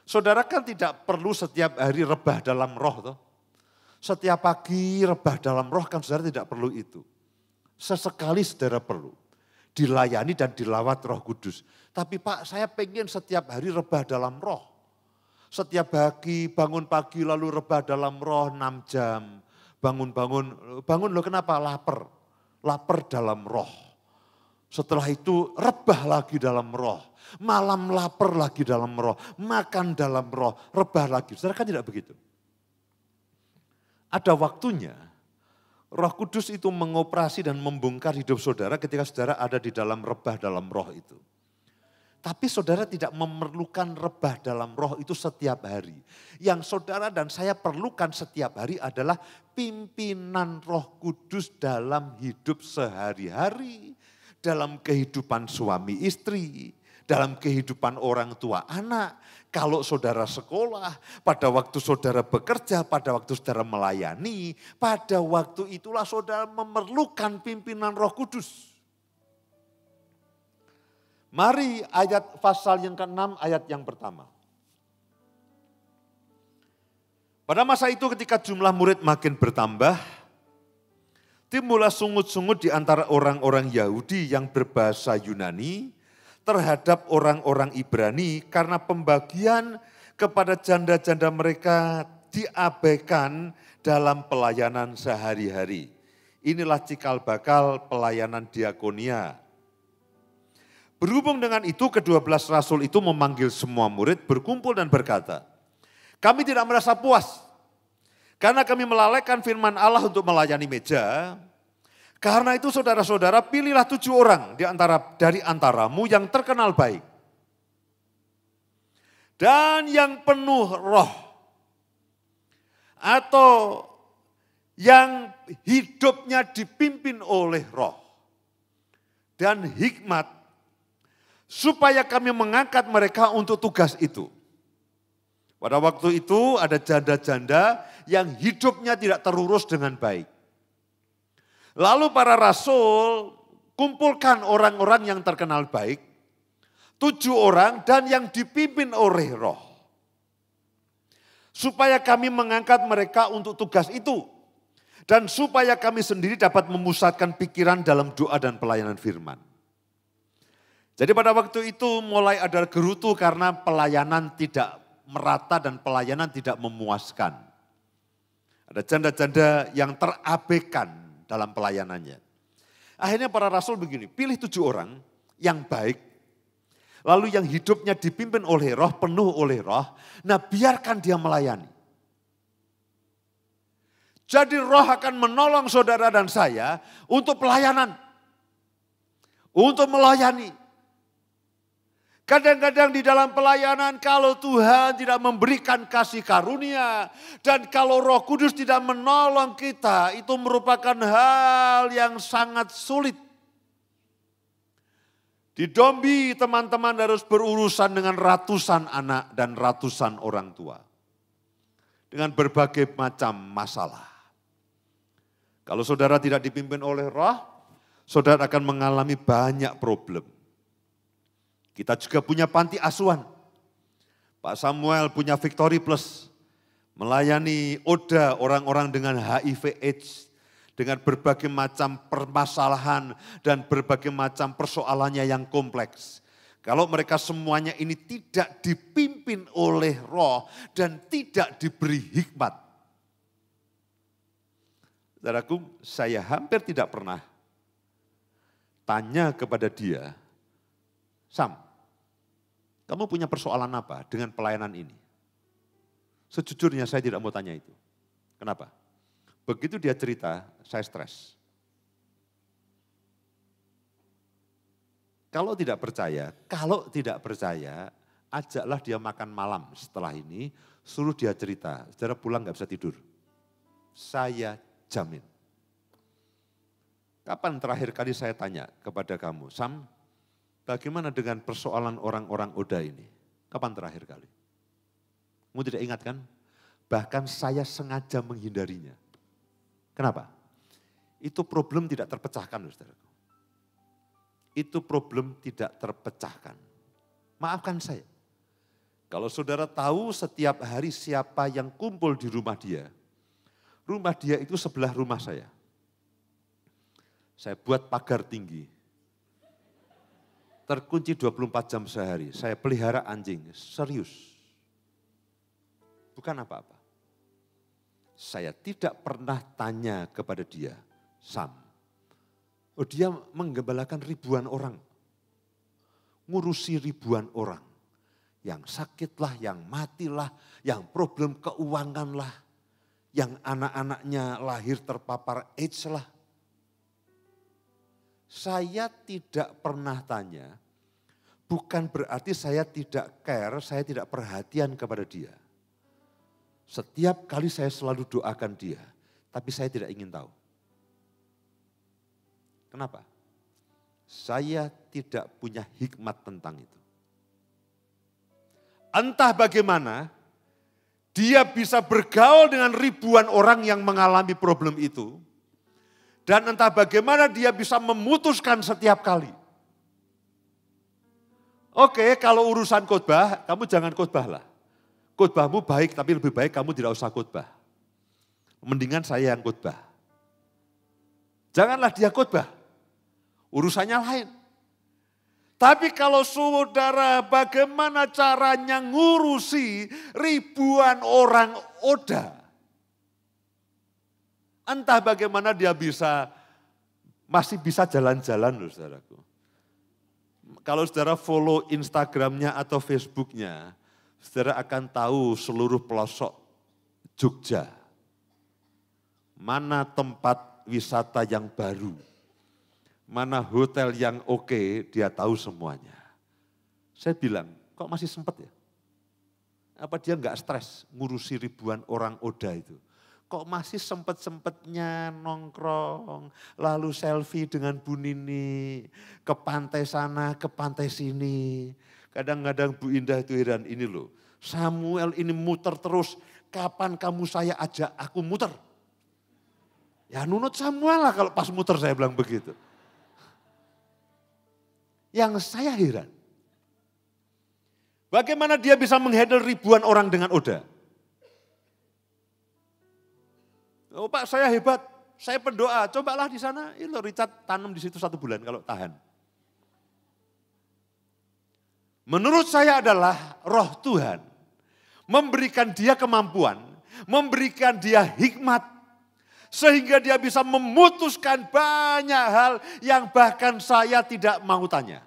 Saudara kan tidak perlu setiap hari rebah dalam roh. Toh. Setiap pagi rebah dalam roh kan saudara tidak perlu itu. Sesekali saudara perlu dilayani dan dilawat roh kudus. Tapi Pak saya pengen setiap hari rebah dalam roh. Setiap pagi bangun pagi lalu rebah dalam roh 6 jam. Bangun-bangun, bangun loh kenapa? Lapar. Lapar dalam roh. Setelah itu rebah lagi dalam roh. Malam lapar lagi dalam roh. Makan dalam roh. Rebah lagi. Saudara kan tidak begitu. Ada waktunya Roh Kudus itu mengoperasi dan membongkar hidup saudara ketika saudara ada di dalam rebah dalam roh itu. Tapi saudara tidak memerlukan rebah dalam roh itu setiap hari. Yang saudara dan saya perlukan setiap hari adalah pimpinan roh kudus dalam hidup sehari-hari. Dalam kehidupan suami istri, dalam kehidupan orang tua anak, kalau saudara sekolah, pada waktu saudara bekerja, pada waktu saudara melayani, pada waktu itulah saudara memerlukan pimpinan Roh Kudus. Mari ayat pasal yang ke-6 ayat yang pertama. Pada masa itu ketika jumlah murid makin bertambah, timbullah sungut-sungut di antara orang-orang Yahudi yang berbahasa Yunani terhadap orang-orang Ibrani karena pembagian kepada janda-janda mereka diabaikan dalam pelayanan sehari-hari. Inilah cikal bakal pelayanan diakonia. Berhubung dengan itu, kedua belas rasul itu memanggil semua murid berkumpul dan berkata, kami tidak merasa puas karena kami melalaikan firman Allah untuk melayani meja, karena itu saudara-saudara pilihlah tujuh orang di antara dari antaramu yang terkenal baik. Dan yang penuh roh. Atau yang hidupnya dipimpin oleh roh. Dan hikmat. Supaya kami mengangkat mereka untuk tugas itu. Pada waktu itu ada janda-janda yang hidupnya tidak terurus dengan baik Lalu para rasul kumpulkan orang-orang yang terkenal baik, tujuh orang dan yang dipimpin oleh roh. Supaya kami mengangkat mereka untuk tugas itu. Dan supaya kami sendiri dapat memusatkan pikiran dalam doa dan pelayanan firman. Jadi pada waktu itu mulai ada gerutu karena pelayanan tidak merata dan pelayanan tidak memuaskan. Ada janda-janda yang terabaikan dalam pelayanannya. Akhirnya para rasul begini, pilih tujuh orang yang baik, lalu yang hidupnya dipimpin oleh roh, penuh oleh roh. Nah biarkan dia melayani. Jadi roh akan menolong saudara dan saya untuk pelayanan. Untuk melayani. Kadang-kadang di dalam pelayanan kalau Tuhan tidak memberikan kasih karunia dan kalau Roh Kudus tidak menolong kita itu merupakan hal yang sangat sulit. Di Dombi teman-teman harus berurusan dengan ratusan anak dan ratusan orang tua. Dengan berbagai macam masalah. Kalau saudara tidak dipimpin oleh roh, saudara akan mengalami banyak problem kita juga punya panti asuhan. Pak Samuel punya Victory Plus. Melayani Oda orang-orang dengan HIV AIDS. Dengan berbagai macam permasalahan dan berbagai macam persoalannya yang kompleks. Kalau mereka semuanya ini tidak dipimpin oleh roh dan tidak diberi hikmat. Saudaraku, saya hampir tidak pernah tanya kepada dia, Sam, kamu punya persoalan apa dengan pelayanan ini? Sejujurnya saya tidak mau tanya itu. Kenapa? Begitu dia cerita, saya stres. Kalau tidak percaya, kalau tidak percaya, ajaklah dia makan malam setelah ini, suruh dia cerita. Saudara pulang nggak bisa tidur. Saya jamin. Kapan terakhir kali saya tanya kepada kamu, Sam, Bagaimana dengan persoalan orang-orang Oda ini? Kapan terakhir kali? Kamu tidak ingat kan? Bahkan saya sengaja menghindarinya. Kenapa? Itu problem tidak terpecahkan, saudaraku. Itu problem tidak terpecahkan. Maafkan saya. Kalau saudara tahu setiap hari siapa yang kumpul di rumah dia, rumah dia itu sebelah rumah saya. Saya buat pagar tinggi terkunci 24 jam sehari. Saya pelihara anjing, serius. Bukan apa-apa. Saya tidak pernah tanya kepada dia, Sam. Oh, dia menggembalakan ribuan orang. Ngurusi ribuan orang. Yang sakitlah, yang matilah, yang problem keuanganlah. Yang anak-anaknya lahir terpapar AIDS lah saya tidak pernah tanya, bukan berarti saya tidak care, saya tidak perhatian kepada dia. Setiap kali saya selalu doakan dia, tapi saya tidak ingin tahu. Kenapa? Saya tidak punya hikmat tentang itu. Entah bagaimana, dia bisa bergaul dengan ribuan orang yang mengalami problem itu, dan entah bagaimana dia bisa memutuskan setiap kali. Oke, kalau urusan khotbah, kamu jangan khotbah lah. Khotbahmu baik, tapi lebih baik kamu tidak usah khotbah. Mendingan saya yang khotbah. Janganlah dia khotbah. Urusannya lain. Tapi kalau saudara bagaimana caranya ngurusi ribuan orang odah? Entah bagaimana dia bisa, masih bisa jalan-jalan loh saudaraku. Kalau saudara follow Instagramnya atau Facebooknya, saudara akan tahu seluruh pelosok Jogja. Mana tempat wisata yang baru, mana hotel yang oke, dia tahu semuanya. Saya bilang, kok masih sempat ya? Apa dia nggak stres ngurusi ribuan orang oda itu? kok masih sempet-sempetnya nongkrong, lalu selfie dengan Bu Nini, ke pantai sana, ke pantai sini. Kadang-kadang Bu Indah itu heran, ini loh, Samuel ini muter terus, kapan kamu saya ajak aku muter? Ya nunut Samuel lah kalau pas muter saya bilang begitu. Yang saya heran, bagaimana dia bisa menghandle ribuan orang dengan Oda? Oh Pak saya hebat, saya pendoa, cobalah di sana. Itu Richard tanam di situ satu bulan kalau tahan. Menurut saya adalah roh Tuhan memberikan dia kemampuan, memberikan dia hikmat, sehingga dia bisa memutuskan banyak hal yang bahkan saya tidak mau tanya.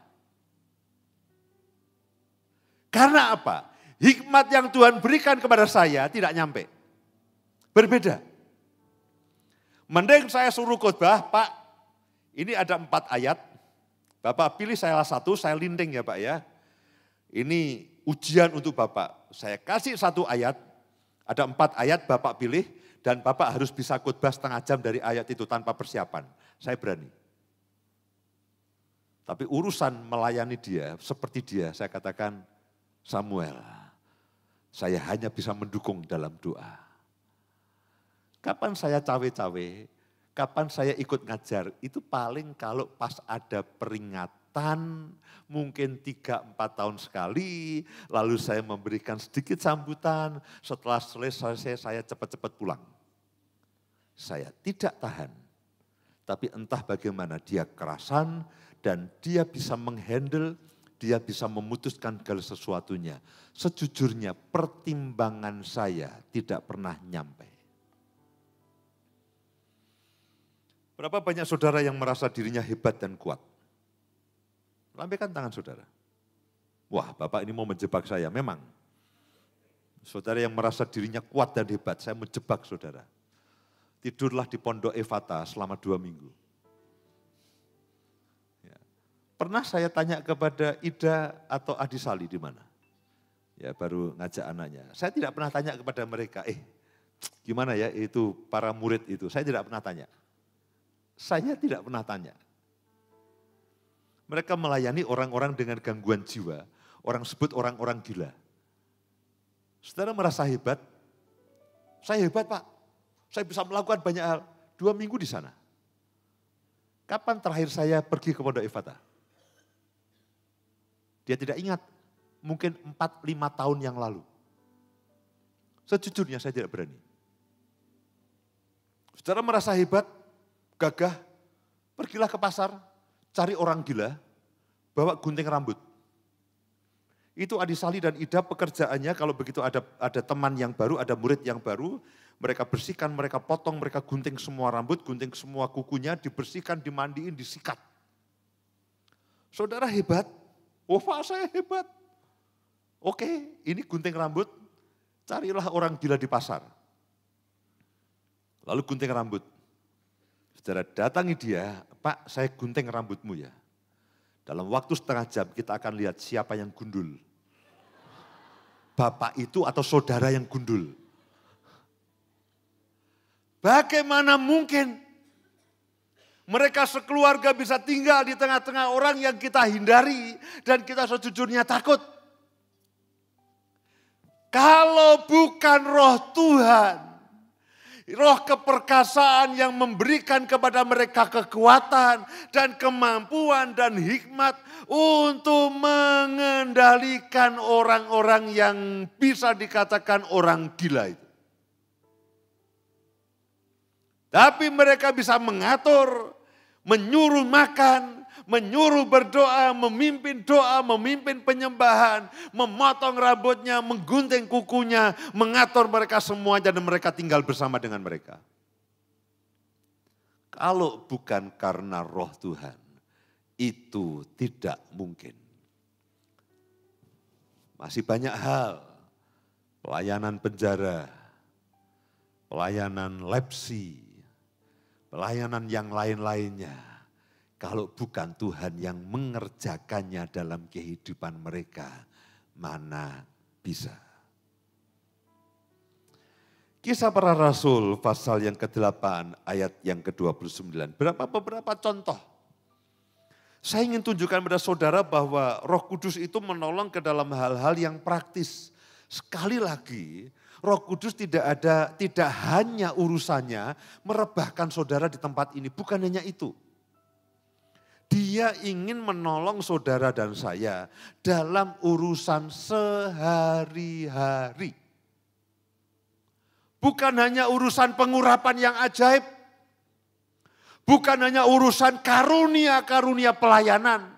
Karena apa? Hikmat yang Tuhan berikan kepada saya tidak nyampe. Berbeda. Mending saya suruh khotbah, Pak, ini ada empat ayat. Bapak pilih salah satu, saya linting ya Pak ya. Ini ujian untuk Bapak. Saya kasih satu ayat, ada empat ayat Bapak pilih, dan Bapak harus bisa khotbah setengah jam dari ayat itu tanpa persiapan. Saya berani. Tapi urusan melayani dia, seperti dia, saya katakan Samuel, saya hanya bisa mendukung dalam doa. Kapan saya cawe-cawe, kapan saya ikut ngajar, itu paling kalau pas ada peringatan, mungkin 3-4 tahun sekali, lalu saya memberikan sedikit sambutan, setelah selesai saya cepat-cepat pulang. Saya tidak tahan, tapi entah bagaimana dia kerasan dan dia bisa menghandle dia bisa memutuskan segala sesuatunya. Sejujurnya pertimbangan saya tidak pernah nyampe. Berapa banyak saudara yang merasa dirinya hebat dan kuat? Lambaikan tangan saudara. Wah, Bapak ini mau menjebak saya. Memang. Saudara yang merasa dirinya kuat dan hebat, saya menjebak saudara. Tidurlah di pondok Evata selama dua minggu. Ya. Pernah saya tanya kepada Ida atau Adi Sali di mana? Ya baru ngajak anaknya. Saya tidak pernah tanya kepada mereka, eh gimana ya itu para murid itu. Saya tidak pernah tanya. Saya tidak pernah tanya. Mereka melayani orang-orang dengan gangguan jiwa. Orang sebut orang-orang gila. Saudara merasa hebat? Saya hebat pak. Saya bisa melakukan banyak hal. Dua minggu di sana. Kapan terakhir saya pergi ke Pondok Evata? Dia tidak ingat. Mungkin 4-5 tahun yang lalu. Sejujurnya saya tidak berani. Saudara merasa hebat, gagah, pergilah ke pasar, cari orang gila, bawa gunting rambut. Itu Adi Adisali dan Ida pekerjaannya kalau begitu ada ada teman yang baru, ada murid yang baru, mereka bersihkan, mereka potong, mereka gunting semua rambut, gunting semua kukunya, dibersihkan, dimandiin, disikat. Saudara hebat, wafah saya hebat. Oke, ini gunting rambut, carilah orang gila di pasar. Lalu gunting rambut. Saudara datangi dia, Pak saya gunting rambutmu ya. Dalam waktu setengah jam kita akan lihat siapa yang gundul. Bapak itu atau saudara yang gundul. Bagaimana mungkin mereka sekeluarga bisa tinggal di tengah-tengah orang yang kita hindari dan kita sejujurnya takut. Kalau bukan roh Tuhan, Roh keperkasaan yang memberikan kepada mereka kekuatan dan kemampuan dan hikmat untuk mengendalikan orang-orang yang bisa dikatakan orang gila itu. Tapi mereka bisa mengatur, menyuruh makan, menyuruh berdoa, memimpin doa, memimpin penyembahan, memotong rambutnya, menggunting kukunya, mengatur mereka semua dan mereka tinggal bersama dengan mereka. Kalau bukan karena roh Tuhan, itu tidak mungkin. Masih banyak hal, pelayanan penjara, pelayanan lepsi, pelayanan yang lain-lainnya kalau bukan Tuhan yang mengerjakannya dalam kehidupan mereka, mana bisa? Kisah para rasul pasal yang ke-8 ayat yang ke-29. Berapa beberapa contoh. Saya ingin tunjukkan pada saudara bahwa Roh Kudus itu menolong ke dalam hal-hal yang praktis. Sekali lagi, Roh Kudus tidak ada tidak hanya urusannya merebahkan saudara di tempat ini, bukan hanya itu. Dia ingin menolong saudara dan saya dalam urusan sehari-hari. Bukan hanya urusan pengurapan yang ajaib, bukan hanya urusan karunia-karunia pelayanan,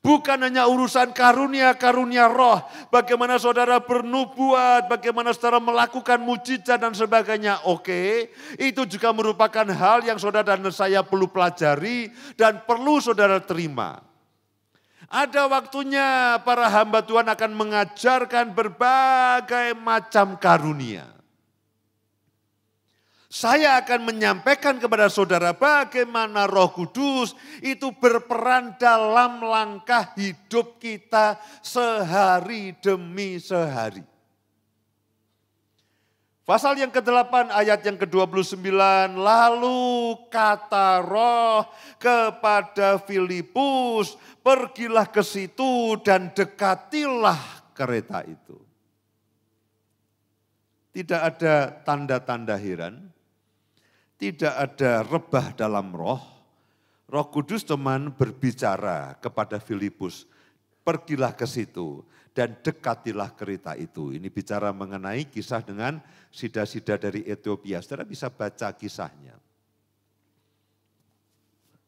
Bukan hanya urusan karunia-karunia roh. Bagaimana saudara bernubuat, bagaimana saudara melakukan mujizat dan sebagainya. Oke, itu juga merupakan hal yang saudara dan saya perlu pelajari dan perlu saudara terima. Ada waktunya para hamba Tuhan akan mengajarkan berbagai macam karunia. Saya akan menyampaikan kepada saudara bagaimana Roh Kudus itu berperan dalam langkah hidup kita sehari demi sehari. Pasal yang ke-8 ayat yang ke-29, lalu kata roh kepada Filipus, pergilah ke situ dan dekatilah kereta itu. Tidak ada tanda-tanda heran tidak ada rebah dalam roh, roh kudus teman berbicara kepada Filipus, pergilah ke situ dan dekatilah kereta itu. Ini bicara mengenai kisah dengan sida-sida dari Ethiopia. Saudara bisa baca kisahnya.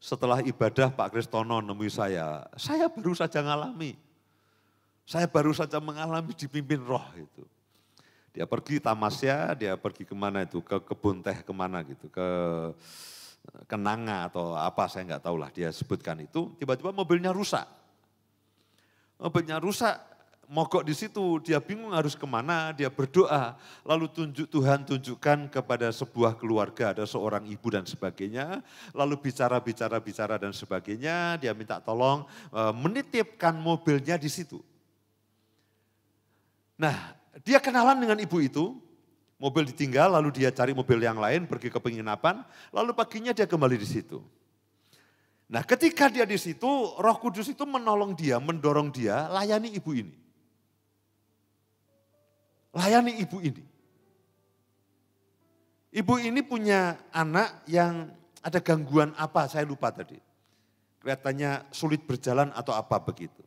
Setelah ibadah Pak Kristono nemui saya, saya baru saja mengalami, Saya baru saja mengalami dipimpin roh itu. Dia pergi tamasya, dia pergi kemana itu, ke kebun teh kemana gitu, ke eh, kenanga atau apa saya nggak tahu lah dia sebutkan itu tiba-tiba mobilnya rusak mobilnya rusak mogok di situ dia bingung harus kemana dia berdoa lalu tunjuk Tuhan tunjukkan kepada sebuah keluarga ada seorang ibu dan sebagainya lalu bicara bicara bicara dan sebagainya dia minta tolong eh, menitipkan mobilnya di situ nah dia kenalan dengan ibu itu, mobil ditinggal, lalu dia cari mobil yang lain, pergi ke penginapan, lalu paginya dia kembali di situ. Nah ketika dia di situ, roh kudus itu menolong dia, mendorong dia, layani ibu ini. Layani ibu ini. Ibu ini punya anak yang ada gangguan apa, saya lupa tadi. Kelihatannya sulit berjalan atau apa begitu.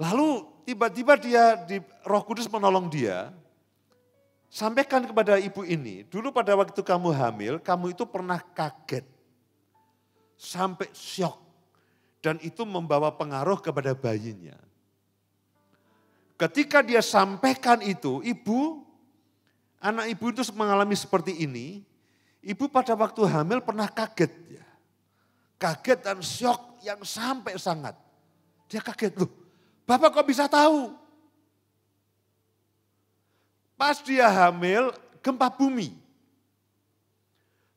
Lalu tiba-tiba dia di Roh Kudus menolong dia. Sampaikan kepada ibu ini, dulu pada waktu kamu hamil, kamu itu pernah kaget. Sampai syok. Dan itu membawa pengaruh kepada bayinya. Ketika dia sampaikan itu, ibu, anak ibu itu mengalami seperti ini. Ibu pada waktu hamil pernah kaget. ya, Kaget dan syok yang sampai sangat. Dia kaget, loh Bapak kok bisa tahu? Pas dia hamil, gempa bumi.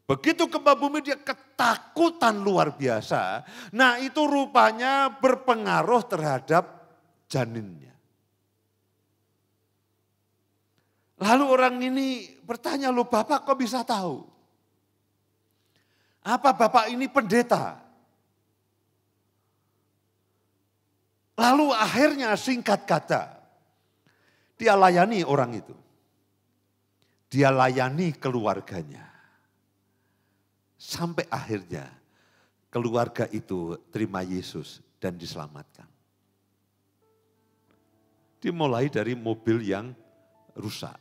Begitu gempa bumi dia ketakutan luar biasa. Nah itu rupanya berpengaruh terhadap janinnya. Lalu orang ini bertanya, lo bapak kok bisa tahu? Apa bapak ini pendeta? Lalu akhirnya singkat kata, dia layani orang itu. Dia layani keluarganya. Sampai akhirnya keluarga itu terima Yesus dan diselamatkan. Dimulai dari mobil yang rusak.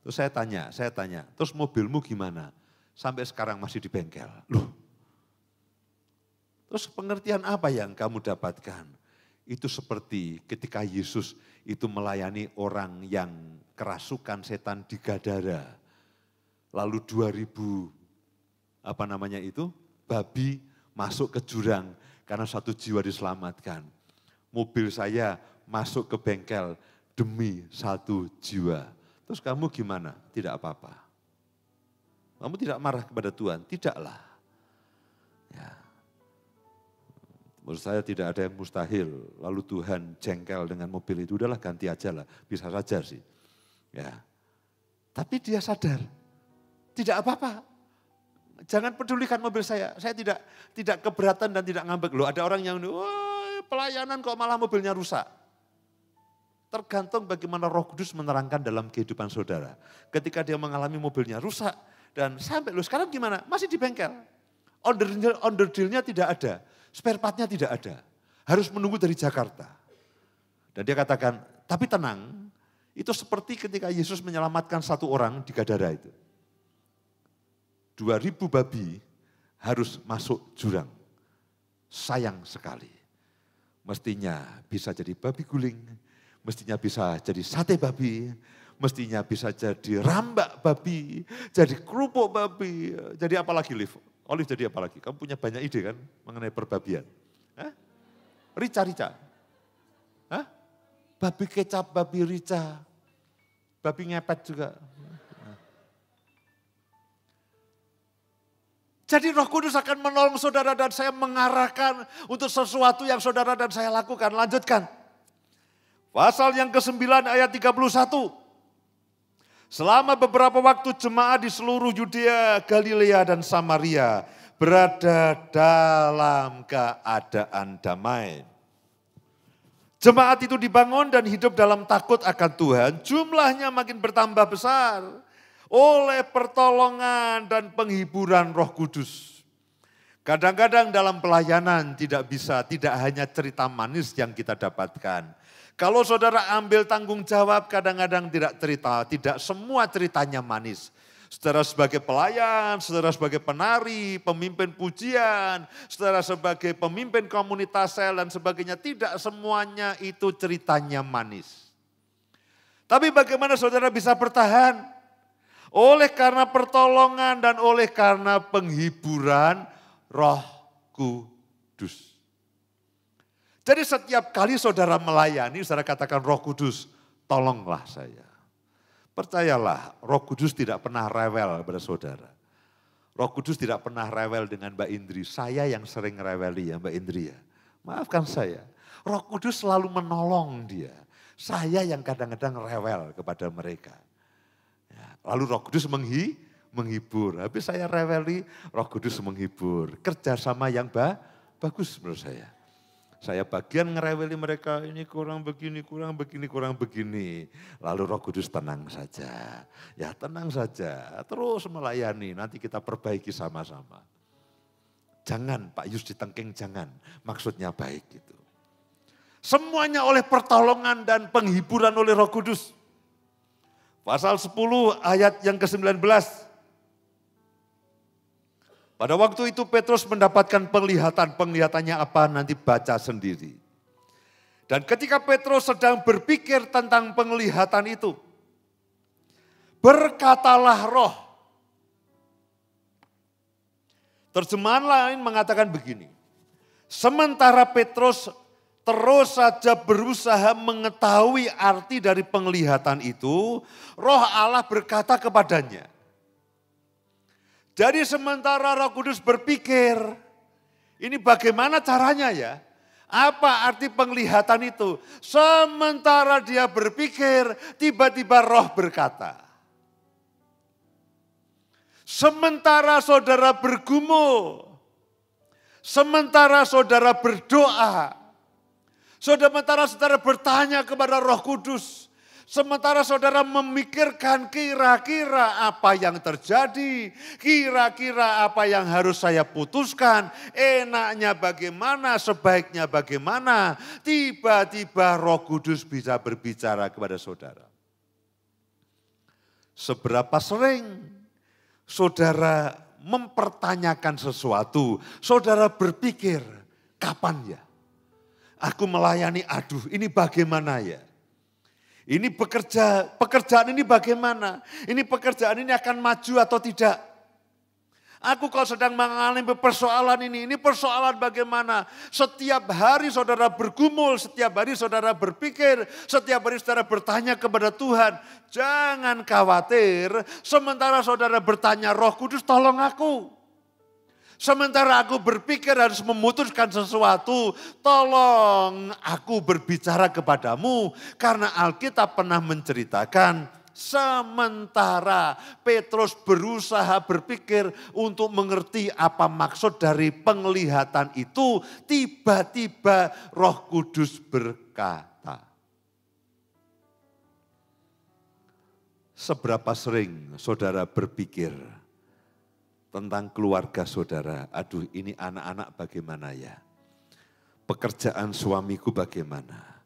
Terus saya tanya, saya tanya, terus mobilmu gimana? Sampai sekarang masih di bengkel. Loh, Terus pengertian apa yang kamu dapatkan? itu seperti ketika Yesus itu melayani orang yang kerasukan setan di Gadara. Lalu 2000 apa namanya itu babi masuk ke jurang karena satu jiwa diselamatkan. Mobil saya masuk ke bengkel demi satu jiwa. Terus kamu gimana? Tidak apa-apa. Kamu tidak marah kepada Tuhan? Tidaklah. Ya. Menurut saya tidak ada yang mustahil. Lalu Tuhan jengkel dengan mobil itu, udahlah ganti aja lah, bisa saja sih. Ya. Tapi dia sadar, tidak apa-apa. Jangan pedulikan mobil saya, saya tidak tidak keberatan dan tidak ngambek. Loh ada orang yang, wah pelayanan kok malah mobilnya rusak. Tergantung bagaimana roh kudus menerangkan dalam kehidupan saudara. Ketika dia mengalami mobilnya rusak, dan sampai lu sekarang gimana? Masih di bengkel. Order, order dealnya tidak ada Spare partnya tidak ada. Harus menunggu dari Jakarta. Dan dia katakan, tapi tenang, itu seperti ketika Yesus menyelamatkan satu orang di Gadara itu. Dua ribu babi harus masuk jurang. Sayang sekali. Mestinya bisa jadi babi guling, mestinya bisa jadi sate babi, mestinya bisa jadi rambak babi, jadi kerupuk babi, jadi apalagi lift. Olive jadi apa lagi? Kamu punya banyak ide kan mengenai perbabian. Hah? Rica-rica. Babi kecap, babi rica. Babi ngepet juga. Jadi roh kudus akan menolong saudara dan saya mengarahkan untuk sesuatu yang saudara dan saya lakukan. Lanjutkan. Pasal yang ke-9 ayat 31. Selama beberapa waktu jemaat di seluruh Yudea, Galilea dan Samaria berada dalam keadaan damai. Jemaat itu dibangun dan hidup dalam takut akan Tuhan, jumlahnya makin bertambah besar oleh pertolongan dan penghiburan Roh Kudus. Kadang-kadang dalam pelayanan tidak bisa, tidak hanya cerita manis yang kita dapatkan, kalau saudara ambil tanggung jawab kadang-kadang tidak cerita, tidak semua ceritanya manis. Saudara sebagai pelayan, saudara sebagai penari, pemimpin pujian, saudara sebagai pemimpin komunitas sel dan sebagainya, tidak semuanya itu ceritanya manis. Tapi bagaimana saudara bisa bertahan? Oleh karena pertolongan dan oleh karena penghiburan roh kudus. Jadi setiap kali saudara melayani, saudara katakan roh kudus, tolonglah saya. Percayalah, roh kudus tidak pernah rewel pada saudara. Roh kudus tidak pernah rewel dengan Mbak Indri. Saya yang sering reweli ya Mbak Indri ya. Maafkan saya. Roh kudus selalu menolong dia. Saya yang kadang-kadang rewel kepada mereka. Ya, lalu roh kudus menghi, menghibur. Habis saya reweli, roh kudus menghibur. Kerjasama yang ba, bagus menurut saya. Saya bagian ngereweli mereka, ini kurang begini, kurang begini, kurang begini. Lalu roh kudus tenang saja. Ya tenang saja, terus melayani, nanti kita perbaiki sama-sama. Jangan Pak Yus ditengking, jangan. Maksudnya baik gitu. Semuanya oleh pertolongan dan penghiburan oleh roh kudus. Pasal 10 ayat yang ke-19. Pada waktu itu Petrus mendapatkan penglihatan, penglihatannya apa nanti baca sendiri. Dan ketika Petrus sedang berpikir tentang penglihatan itu, berkatalah roh. Terjemahan lain mengatakan begini, sementara Petrus terus saja berusaha mengetahui arti dari penglihatan itu, roh Allah berkata kepadanya, jadi sementara Roh Kudus berpikir, ini bagaimana caranya ya? Apa arti penglihatan itu? Sementara dia berpikir, tiba-tiba roh berkata. Sementara saudara bergumul, sementara saudara berdoa, sementara saudara bertanya kepada Roh Kudus, Sementara saudara memikirkan kira-kira apa yang terjadi, kira-kira apa yang harus saya putuskan, enaknya bagaimana, sebaiknya bagaimana, tiba-tiba Roh Kudus bisa berbicara kepada saudara. Seberapa sering saudara mempertanyakan sesuatu, saudara berpikir, kapan ya? Aku melayani, aduh ini bagaimana ya? Ini bekerja, pekerjaan ini bagaimana? Ini pekerjaan ini akan maju atau tidak? Aku kalau sedang mengalami persoalan ini, ini persoalan bagaimana? Setiap hari saudara bergumul, setiap hari saudara berpikir, setiap hari saudara bertanya kepada Tuhan. Jangan khawatir, sementara saudara bertanya roh kudus tolong aku. Sementara aku berpikir harus memutuskan sesuatu, tolong aku berbicara kepadamu. Karena Alkitab pernah menceritakan Sementara Petrus berusaha berpikir untuk mengerti apa maksud dari penglihatan itu, tiba-tiba Roh Kudus berkata, "Seberapa sering saudara berpikir?" tentang keluarga saudara. Aduh ini anak-anak bagaimana ya? Pekerjaan suamiku bagaimana?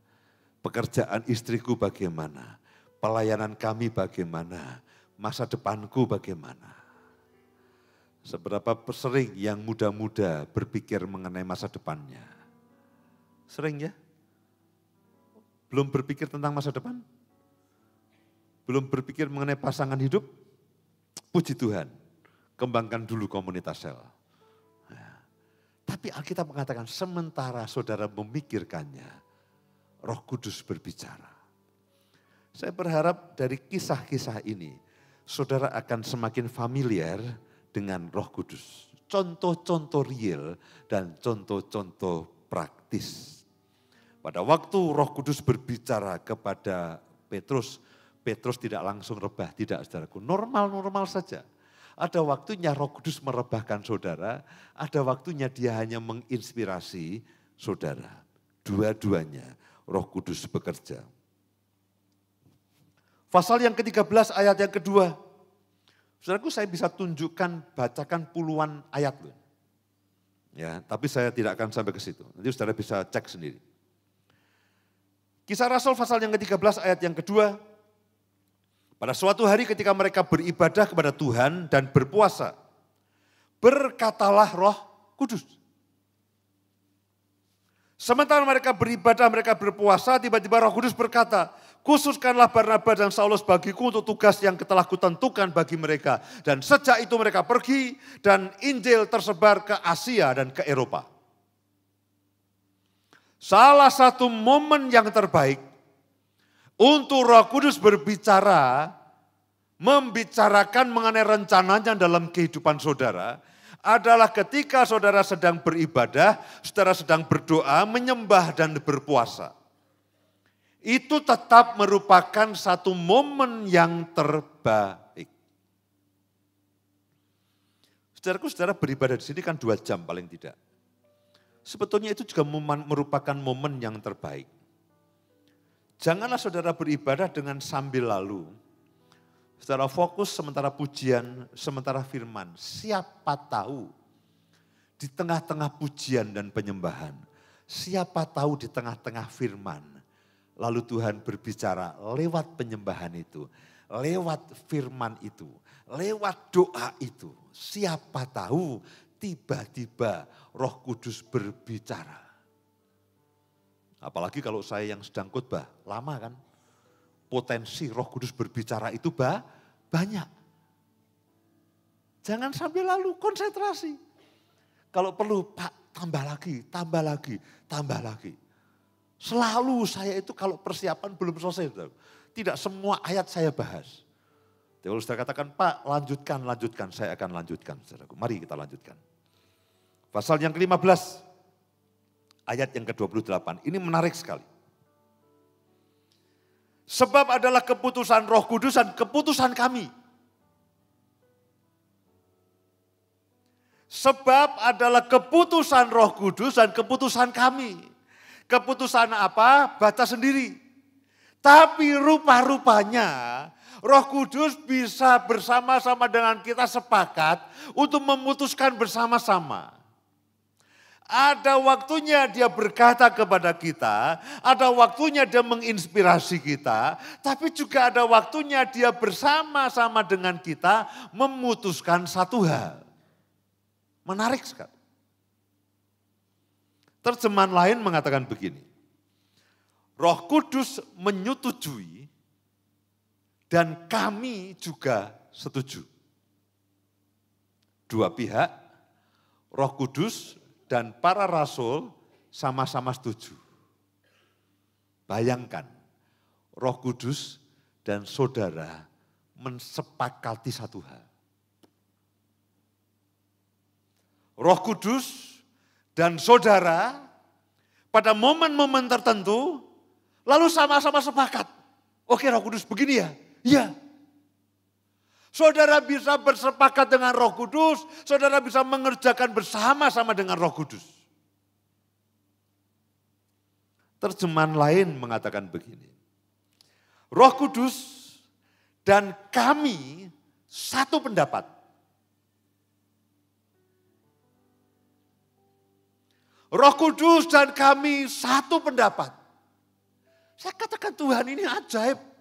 Pekerjaan istriku bagaimana? Pelayanan kami bagaimana? Masa depanku bagaimana? Seberapa sering yang muda-muda berpikir mengenai masa depannya? Sering ya? Belum berpikir tentang masa depan? Belum berpikir mengenai pasangan hidup? Puji Tuhan. Kembangkan dulu komunitas sel. Ya. tapi Alkitab mengatakan sementara saudara memikirkannya, roh kudus berbicara. Saya berharap dari kisah-kisah ini, saudara akan semakin familiar dengan roh kudus. Contoh-contoh real dan contoh-contoh praktis. Pada waktu roh kudus berbicara kepada Petrus, Petrus tidak langsung rebah, tidak saudaraku. Normal-normal saja. Ada waktunya roh kudus merebahkan saudara, ada waktunya dia hanya menginspirasi saudara. Dua-duanya roh kudus bekerja. Pasal yang ke-13 ayat yang kedua. Saudaraku saya bisa tunjukkan bacakan puluhan ayat loh. Ya, tapi saya tidak akan sampai ke situ. Nanti saudara bisa cek sendiri. Kisah Rasul pasal yang ke-13 ayat yang kedua, pada suatu hari ketika mereka beribadah kepada Tuhan dan berpuasa, berkatalah roh kudus. Sementara mereka beribadah, mereka berpuasa, tiba-tiba roh kudus berkata, khususkanlah Barnabas dan Saulus bagiku untuk tugas yang telah kutentukan bagi mereka. Dan sejak itu mereka pergi dan Injil tersebar ke Asia dan ke Eropa. Salah satu momen yang terbaik untuk roh kudus berbicara, membicarakan mengenai rencananya dalam kehidupan saudara, adalah ketika saudara sedang beribadah, saudara sedang berdoa, menyembah dan berpuasa. Itu tetap merupakan satu momen yang terbaik. Saudaraku, saudara beribadah di sini kan dua jam paling tidak. Sebetulnya itu juga merupakan momen yang terbaik. Janganlah saudara beribadah dengan sambil lalu. secara fokus sementara pujian, sementara firman. Siapa tahu di tengah-tengah pujian dan penyembahan. Siapa tahu di tengah-tengah firman. Lalu Tuhan berbicara lewat penyembahan itu, lewat firman itu, lewat doa itu. Siapa tahu tiba-tiba Roh Kudus berbicara. Apalagi kalau saya yang sedang khotbah, lama kan? Potensi Roh Kudus berbicara itu bah, banyak. Jangan sampai lalu konsentrasi. Kalau perlu Pak tambah lagi, tambah lagi, tambah lagi. Selalu saya itu kalau persiapan belum selesai, tidak semua ayat saya bahas. Tapi kalau sudah katakan, Pak lanjutkan, lanjutkan, saya akan lanjutkan. Mari kita lanjutkan. Pasal yang ke belas ayat yang ke-28. Ini menarik sekali. Sebab adalah keputusan roh kudus dan keputusan kami. Sebab adalah keputusan roh kudus dan keputusan kami. Keputusan apa? Baca sendiri. Tapi rupa-rupanya roh kudus bisa bersama-sama dengan kita sepakat untuk memutuskan bersama-sama. Ada waktunya dia berkata kepada kita, ada waktunya dia menginspirasi kita, tapi juga ada waktunya dia bersama-sama dengan kita memutuskan satu hal. Menarik sekali. Terjemahan lain mengatakan begini. Roh Kudus menyetujui dan kami juga setuju. Dua pihak, Roh Kudus dan para rasul sama-sama setuju. Bayangkan, Roh Kudus dan saudara mensepakati satu hal. Roh Kudus dan saudara pada momen-momen tertentu lalu sama-sama sepakat. Oke Roh Kudus begini ya? Iya. Saudara bisa bersepakat dengan Roh Kudus, saudara bisa mengerjakan bersama-sama dengan Roh Kudus. Terjemahan lain mengatakan begini. Roh Kudus dan kami satu pendapat. Roh Kudus dan kami satu pendapat. Saya katakan Tuhan ini ajaib.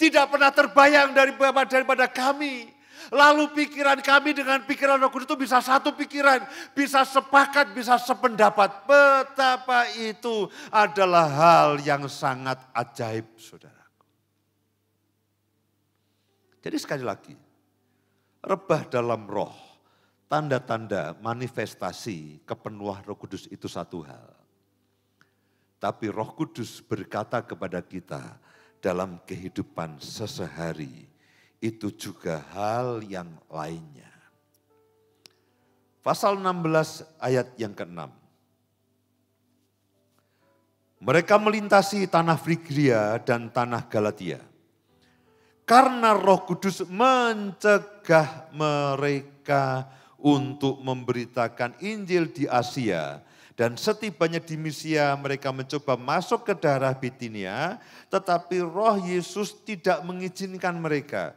Tidak pernah terbayang dari, daripada kami. Lalu pikiran kami dengan pikiran Roh Kudus itu bisa satu pikiran, bisa sepakat, bisa sependapat. Betapa itu adalah hal yang sangat ajaib, saudaraku. Jadi sekali lagi, rebah dalam roh, tanda-tanda manifestasi kepenuhan Roh Kudus itu satu hal. Tapi Roh Kudus berkata kepada kita, dalam kehidupan sesehari itu juga hal yang lainnya. Pasal 16 ayat yang ke-6. Mereka melintasi tanah Frigia dan tanah Galatia. Karena roh kudus mencegah mereka untuk memberitakan Injil di Asia dan setibanya di Misia mereka mencoba masuk ke daerah Bitinia, tetapi roh Yesus tidak mengizinkan mereka.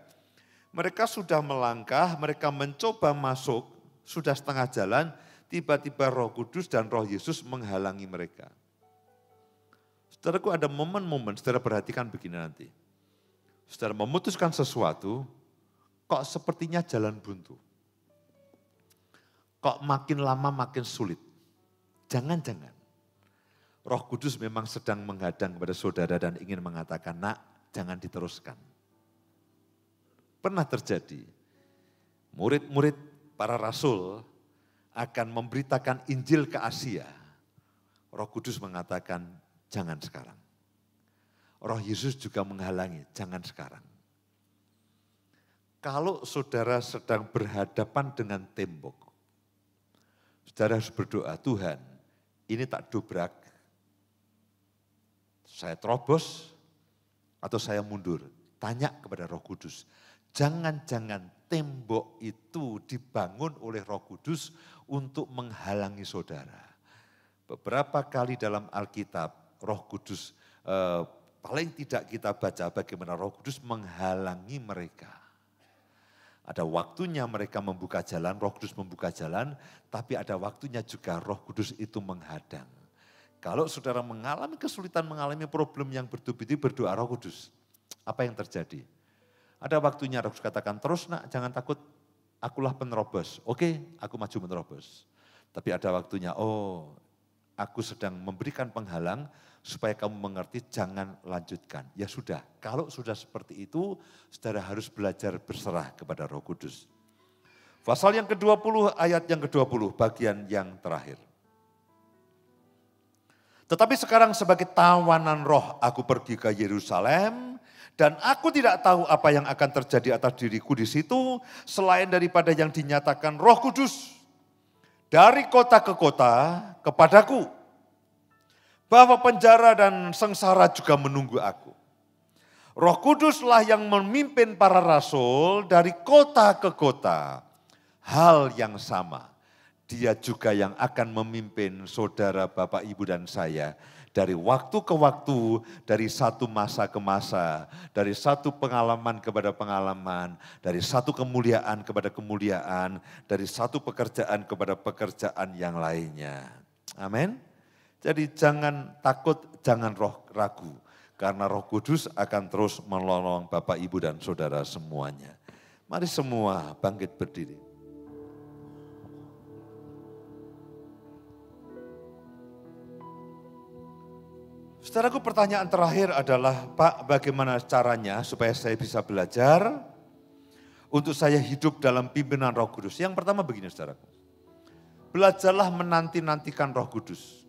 Mereka sudah melangkah, mereka mencoba masuk, sudah setengah jalan, tiba-tiba roh kudus dan roh Yesus menghalangi mereka. Saudaraku ada momen-momen, saudara perhatikan begini nanti. Saudara memutuskan sesuatu, kok sepertinya jalan buntu. Kok makin lama makin sulit Jangan-jangan roh kudus memang sedang menghadang kepada saudara dan ingin mengatakan, nak jangan diteruskan. Pernah terjadi, murid-murid para rasul akan memberitakan Injil ke Asia. Roh kudus mengatakan, jangan sekarang. Roh Yesus juga menghalangi, jangan sekarang. Kalau saudara sedang berhadapan dengan tembok, saudara harus berdoa, Tuhan, ini tak dobrak, saya terobos atau saya mundur. Tanya kepada roh kudus. Jangan-jangan tembok itu dibangun oleh roh kudus untuk menghalangi saudara. Beberapa kali dalam Alkitab roh kudus eh, paling tidak kita baca bagaimana roh kudus menghalangi mereka ada waktunya mereka membuka jalan, roh kudus membuka jalan, tapi ada waktunya juga roh kudus itu menghadang. Kalau saudara mengalami kesulitan, mengalami problem yang bertubi-tubi, berdoa roh kudus. Apa yang terjadi? Ada waktunya roh kudus katakan, terus nak jangan takut, akulah penerobos. Oke, aku maju menerobos. Tapi ada waktunya, oh aku sedang memberikan penghalang supaya kamu mengerti jangan lanjutkan. Ya sudah, kalau sudah seperti itu, saudara harus belajar berserah kepada roh kudus. Pasal yang ke-20, ayat yang ke-20, bagian yang terakhir. Tetapi sekarang sebagai tawanan roh aku pergi ke Yerusalem dan aku tidak tahu apa yang akan terjadi atas diriku di situ selain daripada yang dinyatakan Roh Kudus dari kota ke kota kepadaku. Bahwa penjara dan sengsara juga menunggu aku. Roh Kuduslah yang memimpin para rasul dari kota ke kota. Hal yang sama. Dia juga yang akan memimpin saudara, bapak, ibu, dan saya dari waktu ke waktu, dari satu masa ke masa, dari satu pengalaman kepada pengalaman, dari satu kemuliaan kepada kemuliaan, dari satu pekerjaan kepada pekerjaan yang lainnya. Amin. Jadi jangan takut, jangan roh ragu. Karena roh kudus akan terus menolong Bapak, Ibu, dan Saudara semuanya. Mari semua bangkit berdiri. Saudaraku pertanyaan terakhir adalah, Pak bagaimana caranya supaya saya bisa belajar untuk saya hidup dalam pimpinan roh kudus. Yang pertama begini saudaraku, belajarlah menanti-nantikan roh kudus.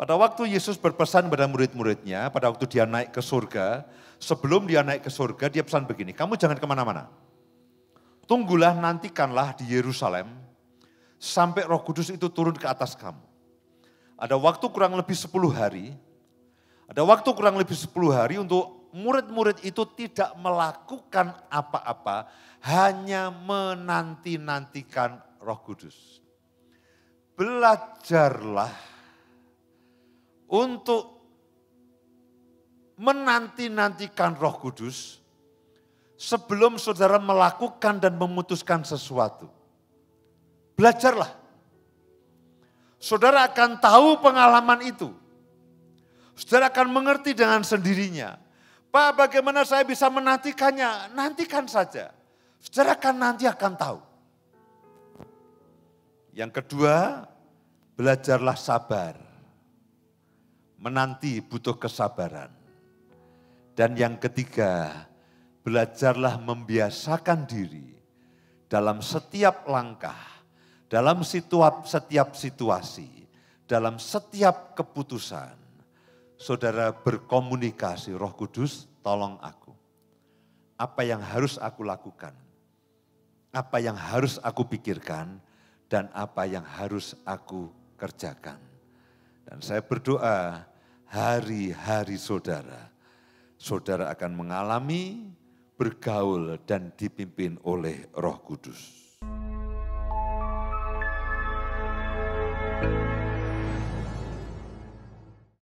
Pada waktu Yesus berpesan kepada murid-muridnya, pada waktu dia naik ke surga, sebelum dia naik ke surga, dia pesan begini, kamu jangan kemana-mana. Tunggulah, nantikanlah di Yerusalem, sampai roh kudus itu turun ke atas kamu. Ada waktu kurang lebih 10 hari, ada waktu kurang lebih 10 hari untuk murid-murid itu tidak melakukan apa-apa, hanya menanti-nantikan Roh Kudus. Belajarlah untuk menanti-nantikan Roh Kudus sebelum saudara melakukan dan memutuskan sesuatu. Belajarlah. Saudara akan tahu pengalaman itu Saudara akan mengerti dengan sendirinya. Pak bagaimana saya bisa menantikannya? Nantikan saja. Saudara akan nanti akan tahu. Yang kedua, belajarlah sabar. Menanti butuh kesabaran. Dan yang ketiga, belajarlah membiasakan diri dalam setiap langkah, dalam situap, setiap situasi, dalam setiap keputusan saudara berkomunikasi, Roh Kudus, tolong aku. Apa yang harus aku lakukan? Apa yang harus aku pikirkan dan apa yang harus aku kerjakan? Dan saya berdoa hari-hari saudara, saudara akan mengalami bergaul dan dipimpin oleh Roh Kudus.